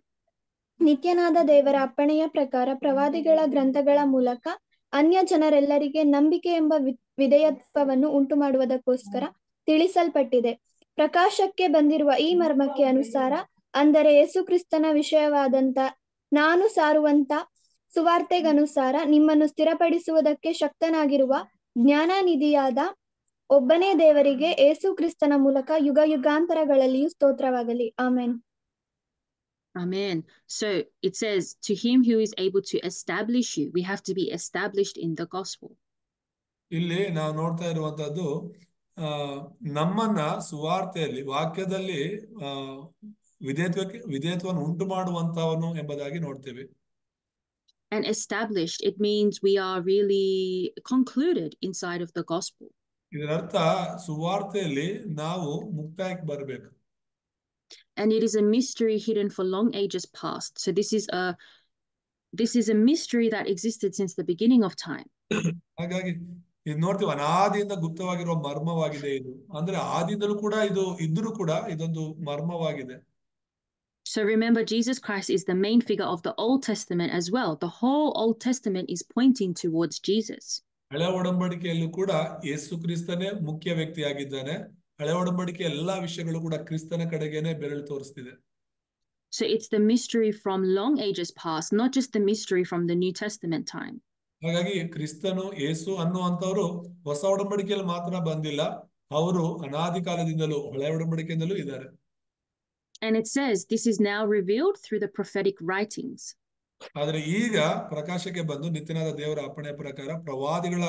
ನಿತ್ಯನಾದ ದೇವರ ಅಪ್ಪಣೆಯ ಪ್ರಕಾರ ಪ್ರವಾದಿಗಳ ಗ್ರಂಥಗಳ ಮೂಲಕ ಅನ್ಯ ಜನರೆಲ್ಲರಿಗೆ ನಂಬಿಕೆ ಎಂಬ ವಿಧೇಯತ್ವವನ್ನು ಉಂಟು ಮಾಡುವುದಕ್ಕೋಸ್ಕರ ತಿಳಿಸಲ್ಪಟ್ಟಿದೆ ಪ್ರಕಾಶಕ್ಕೆ ಬಂದಿರುವ ಈ ಮರ್ಮಕ್ಕೆ ಅನುಸಾರ ಅಂದರೆ ಯೇಸುಕ್ರಿಸ್ತನ ವಿಷಯವಾದಂತ ನಾನು ಸಾರುವಂತ ಸುವಾರ್ತೆಗನುಸಾರ ನಿಮ್ಮನ್ನು ಸ್ಥಿರಪಡಿಸುವುದಕ್ಕೆ ಶಕ್ತನಾಗಿರುವ ಜ್ಞಾನ ನಿಧಿಯಾದ ಒಬ್ಬನೇ ದೇವರಿಗೆ ಏಸು ಕ್ರಿಸ್ತನ ಮೂಲಕ ಯುಗ ಯುಗಾಂತರಗಳಲ್ಲಿಯೂ ಸ್ತೋತ್ರವಾಗಲಿ ಆಮೇನ್ Amen. So it says, To him who is able to establish you, we have to be established in the gospel. And established, it means we are really concluded inside of the gospel. and it is a mystery hidden for long ages past. So this is a this is a mystery that existed since the beginning of time. So remember Jesus Christ is the main figure of the Old Testament as well. The whole Old Testament is pointing towards Jesus. ಹಳೆ ಒಡಂಬಡಿಕೆಯಲ್ಲೂ ಕೂಡ ಯೇಸು ಕ್ರಿಸ್ತನೇ ಮುಖ್ಯ ವ್ಯಕ್ತಿಯಾಗಿದ್ದಾನೆ ಹಳೆ ಒಡಂಬಡಿಕೆ ಎಲ್ಲಾ ವಿಷಯಗಳು ಕೂಡ ಕ್ರಿಸ್ತನ ಕಡೆಗೇನೆ ಬೆರಳು ತೋರಿಸ್ತಿದೆ So it's the mystery from long ages past, not just the mystery from the New Testament time. ಹಾಗಾಗಿ ಕ್ರಿಸ್ತನು ಯೇಸು ಅನ್ನುವಂತವರು ಹೊಸ ಒಡಂಬಡಿಕೆಯಲ್ಲಿ ಮಾತ್ರ ಬಂದಿಲ್ಲ ಅವರು ಅನಾದಿ ಕಾಲದಿಂದಲೂ ಹಳೆ ಒಡಂಬಡಿಕೆಯಿಂದಲೂ ಇದ್ದಾರೆ And it says this is now revealed through the prophetic writings. ಆದ್ರೆ ಈಗ ಪ್ರಕಾಶಕ್ಕೆ ಬಂದು ನಿತ್ಯನಾದ ದೇವರ ಅಪ್ಪಣೆ ಪ್ರಕಾರ ಪ್ರವಾದಿಗಳ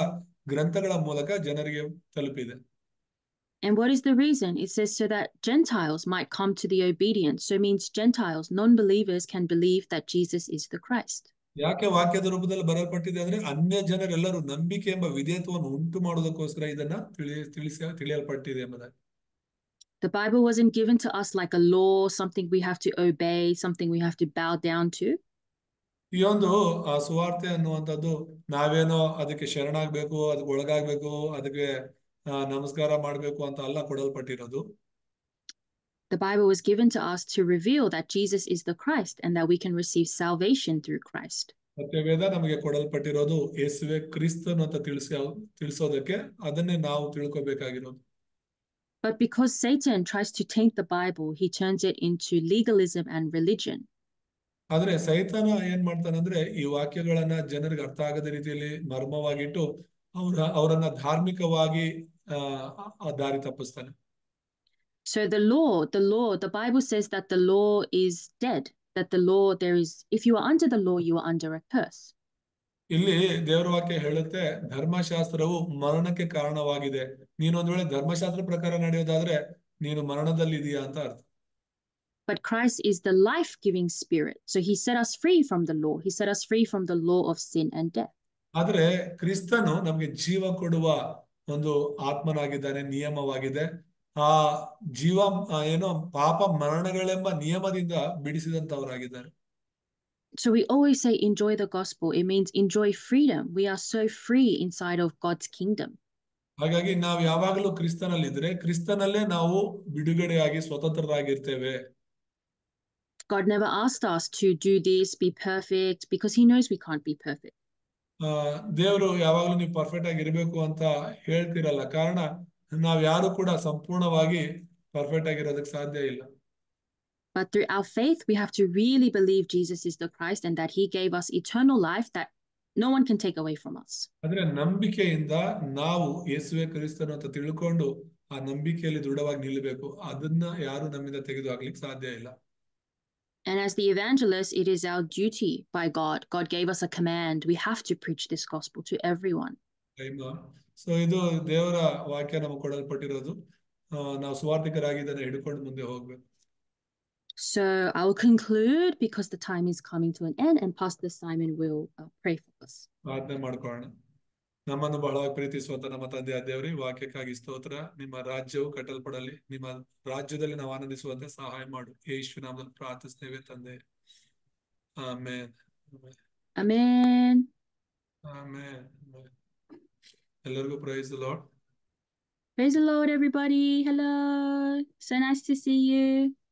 ಗ್ರಂಥಗಳ ಮೂಲಕ ಜನರಿಗೆ ತಲುಪಿದೆ And what is the reason? It says so that Gentiles might come to the obedience. So it means Gentiles, non-believers can believe that Jesus is the Christ. The Bible wasn't given to us like a law, something we have to obey, something we have to bow down to. ಈ ಒಂದು ಸುವಾರ್ತೆ ಅನ್ನುವಂಥದ್ದು ನಾವೇನೋ ಅದಕ್ಕೆ ಶರಣಾಗ್ಬೇಕು ಅದಕ್ಕೆ ಒಳಗಾಗ್ಬೇಕು ಅದಕ್ಕೆ ನಮಸ್ಕಾರ ಮಾಡಬೇಕು ಅಂತ ಅಲ್ಲ ಕೊಡಲ್ಪಟ್ಟಿರೋದು The Bible was given to us to reveal that Jesus is the Christ and that we can receive salvation through Christ. But because Satan tries to taint the Bible, he turns it into legalism and religion. ಆದ್ರೆ ಸೈತಾನ ಏನ್ ಮಾಡ್ತಾನಂದ್ರೆ ಈ ವಾಕ್ಯಗಳನ್ನ ಜನರಿಗೆ ಅರ್ಥ ಆಗದ ರೀತಿಯಲ್ಲಿ ಮರ್ಮವಾಗಿಟ್ಟು ಅವರ ಅವರನ್ನ ಧಾರ್ಮಿಕವಾಗಿ ದಾರಿ ತಪ್ಪಿಸ್ತಾನೆ So the law, the law, the Bible says that the law is dead. That the law, there is, if you are under the law, you are under a ಇಲ್ಲಿ ದೇವರ ವಾಕ್ಯ ಹೇಳುತ್ತೆ ಧರ್ಮಶಾಸ್ತ್ರವು ಮರಣಕ್ಕೆ ಕಾರಣವಾಗಿದೆ ನೀನು ಒಂದ್ ವೇಳೆ ಧರ್ಮಶಾಸ್ತ್ರ ಪ್ರಕಾರ ನಡೆಯೋದಾದ್ರೆ ನೀನು ಮರಣದಲ್ಲಿ ಇದೀಯ ಅಂತ ಅರ್ಥ But Christ is the life giving spirit. So he set us free from the law. He set us free from the law of sin and death. ಆದರೆ ಕ್ರಿಸ್ತನು ನಮಗೆ ಜೀವ ಕೊಡುವ ಒಂದು ಆತ್ಮನಾಗಿದ್ದಾನೆ ನಿಯಮವಾಗಿದೆ ಆ ಜೀವ ಏನು ಪಾಪ ಮರಣಗಳೆಂಬ ನಿಯಮದಿಂದ ಬಿಡಿಸಿದಂತವರಾಗಿದ್ದಾರೆ So we always say enjoy the gospel. It means enjoy freedom. We are so free inside of God's kingdom. ಹಾಗಾಗಿ ನಾವು ಯಾವಾಗಲೂ ಕ್ರಿಸ್ತನಲ್ಲಿದ್ರೆ ಕ್ರಿಸ್ತನಲ್ಲೇ ನಾವು ಬಿಡುಗಡೆಯಾಗಿ ಸ್ವತಂತ್ರರಾಗಿರ್ತೇವೆ God never asked us to do this, be perfect, because He knows we can't be perfect. ದೇವರು ಯಾವಾಗಲೂ ನೀವು ಪರ್ಫೆಕ್ಟ್ ಆಗಿ ಅಂತ ಹೇಳ್ತಿರಲ್ಲ ಕಾರಣ ನಾವ್ ಯಾರು ಕೂಡ ಸಂಪೂರ್ಣವಾಗಿ ಪರ್ಫೆಕ್ಟ್ ಆಗಿರೋದಕ್ಕೆ ಸಾಧ್ಯ ಇಲ್ಲ But through our faith, we have to really believe Jesus is the Christ and that He gave us eternal life that no one can take away from us. ಆದರೆ and as the evangelists, it is our duty by God. God gave us a command. We have to preach this gospel to everyone. Amen. So ಇದು ದೇವರ ವಾಕ್ಯ ನಮಗೆ ಕೊಡಲ್ಪಟ್ಟಿರೋದು ನಾವು ಸುವಾರ್ಥಿಕರಾಗಿ ಇದನ್ನ ಹಿಡ್ಕೊಂಡು ಮುಂದೆ ಹೋಗ್ಬೇಕು So I will conclude because the time is coming to an end and Pastor Simon will uh, pray for us. ಪ್ರಾರ್ಥನೆ ಮಾಡ್ಕೊಳ್ಳೋಣ ನಮ್ಮನ್ನು ಬಹಳವಾಗಿ ಪ್ರೀತಿಸುವಂತ ನಮ್ಮ ತಂದೆ ತಂದೆಯ ಈ ವಾಕ್ಯಕ್ಕಾಗಿ ಸ್ತೋತ್ರ ನಿಮ್ಮ ರಾಜ್ಯವು ಕಟ್ಟಲ್ಪಡಲಿ ನಿಮ್ಮ ರಾಜ್ಯದಲ್ಲಿ ನಾವು ಆನಂದಿಸುವಂತೆ ಸಹಾಯ ಮಾಡು ಯೇಶು ನಾಮದಲ್ಲಿ ಪ್ರಾರ್ಥಿಸ್ತೇವೆ ತಂದೆ ಆಮೇನ್ ಆಮೇನ್ ಆಮೇನ್ ಎಲ್ಲರಿಗೂ praise Lord praise the Lord, hello hello nice to see you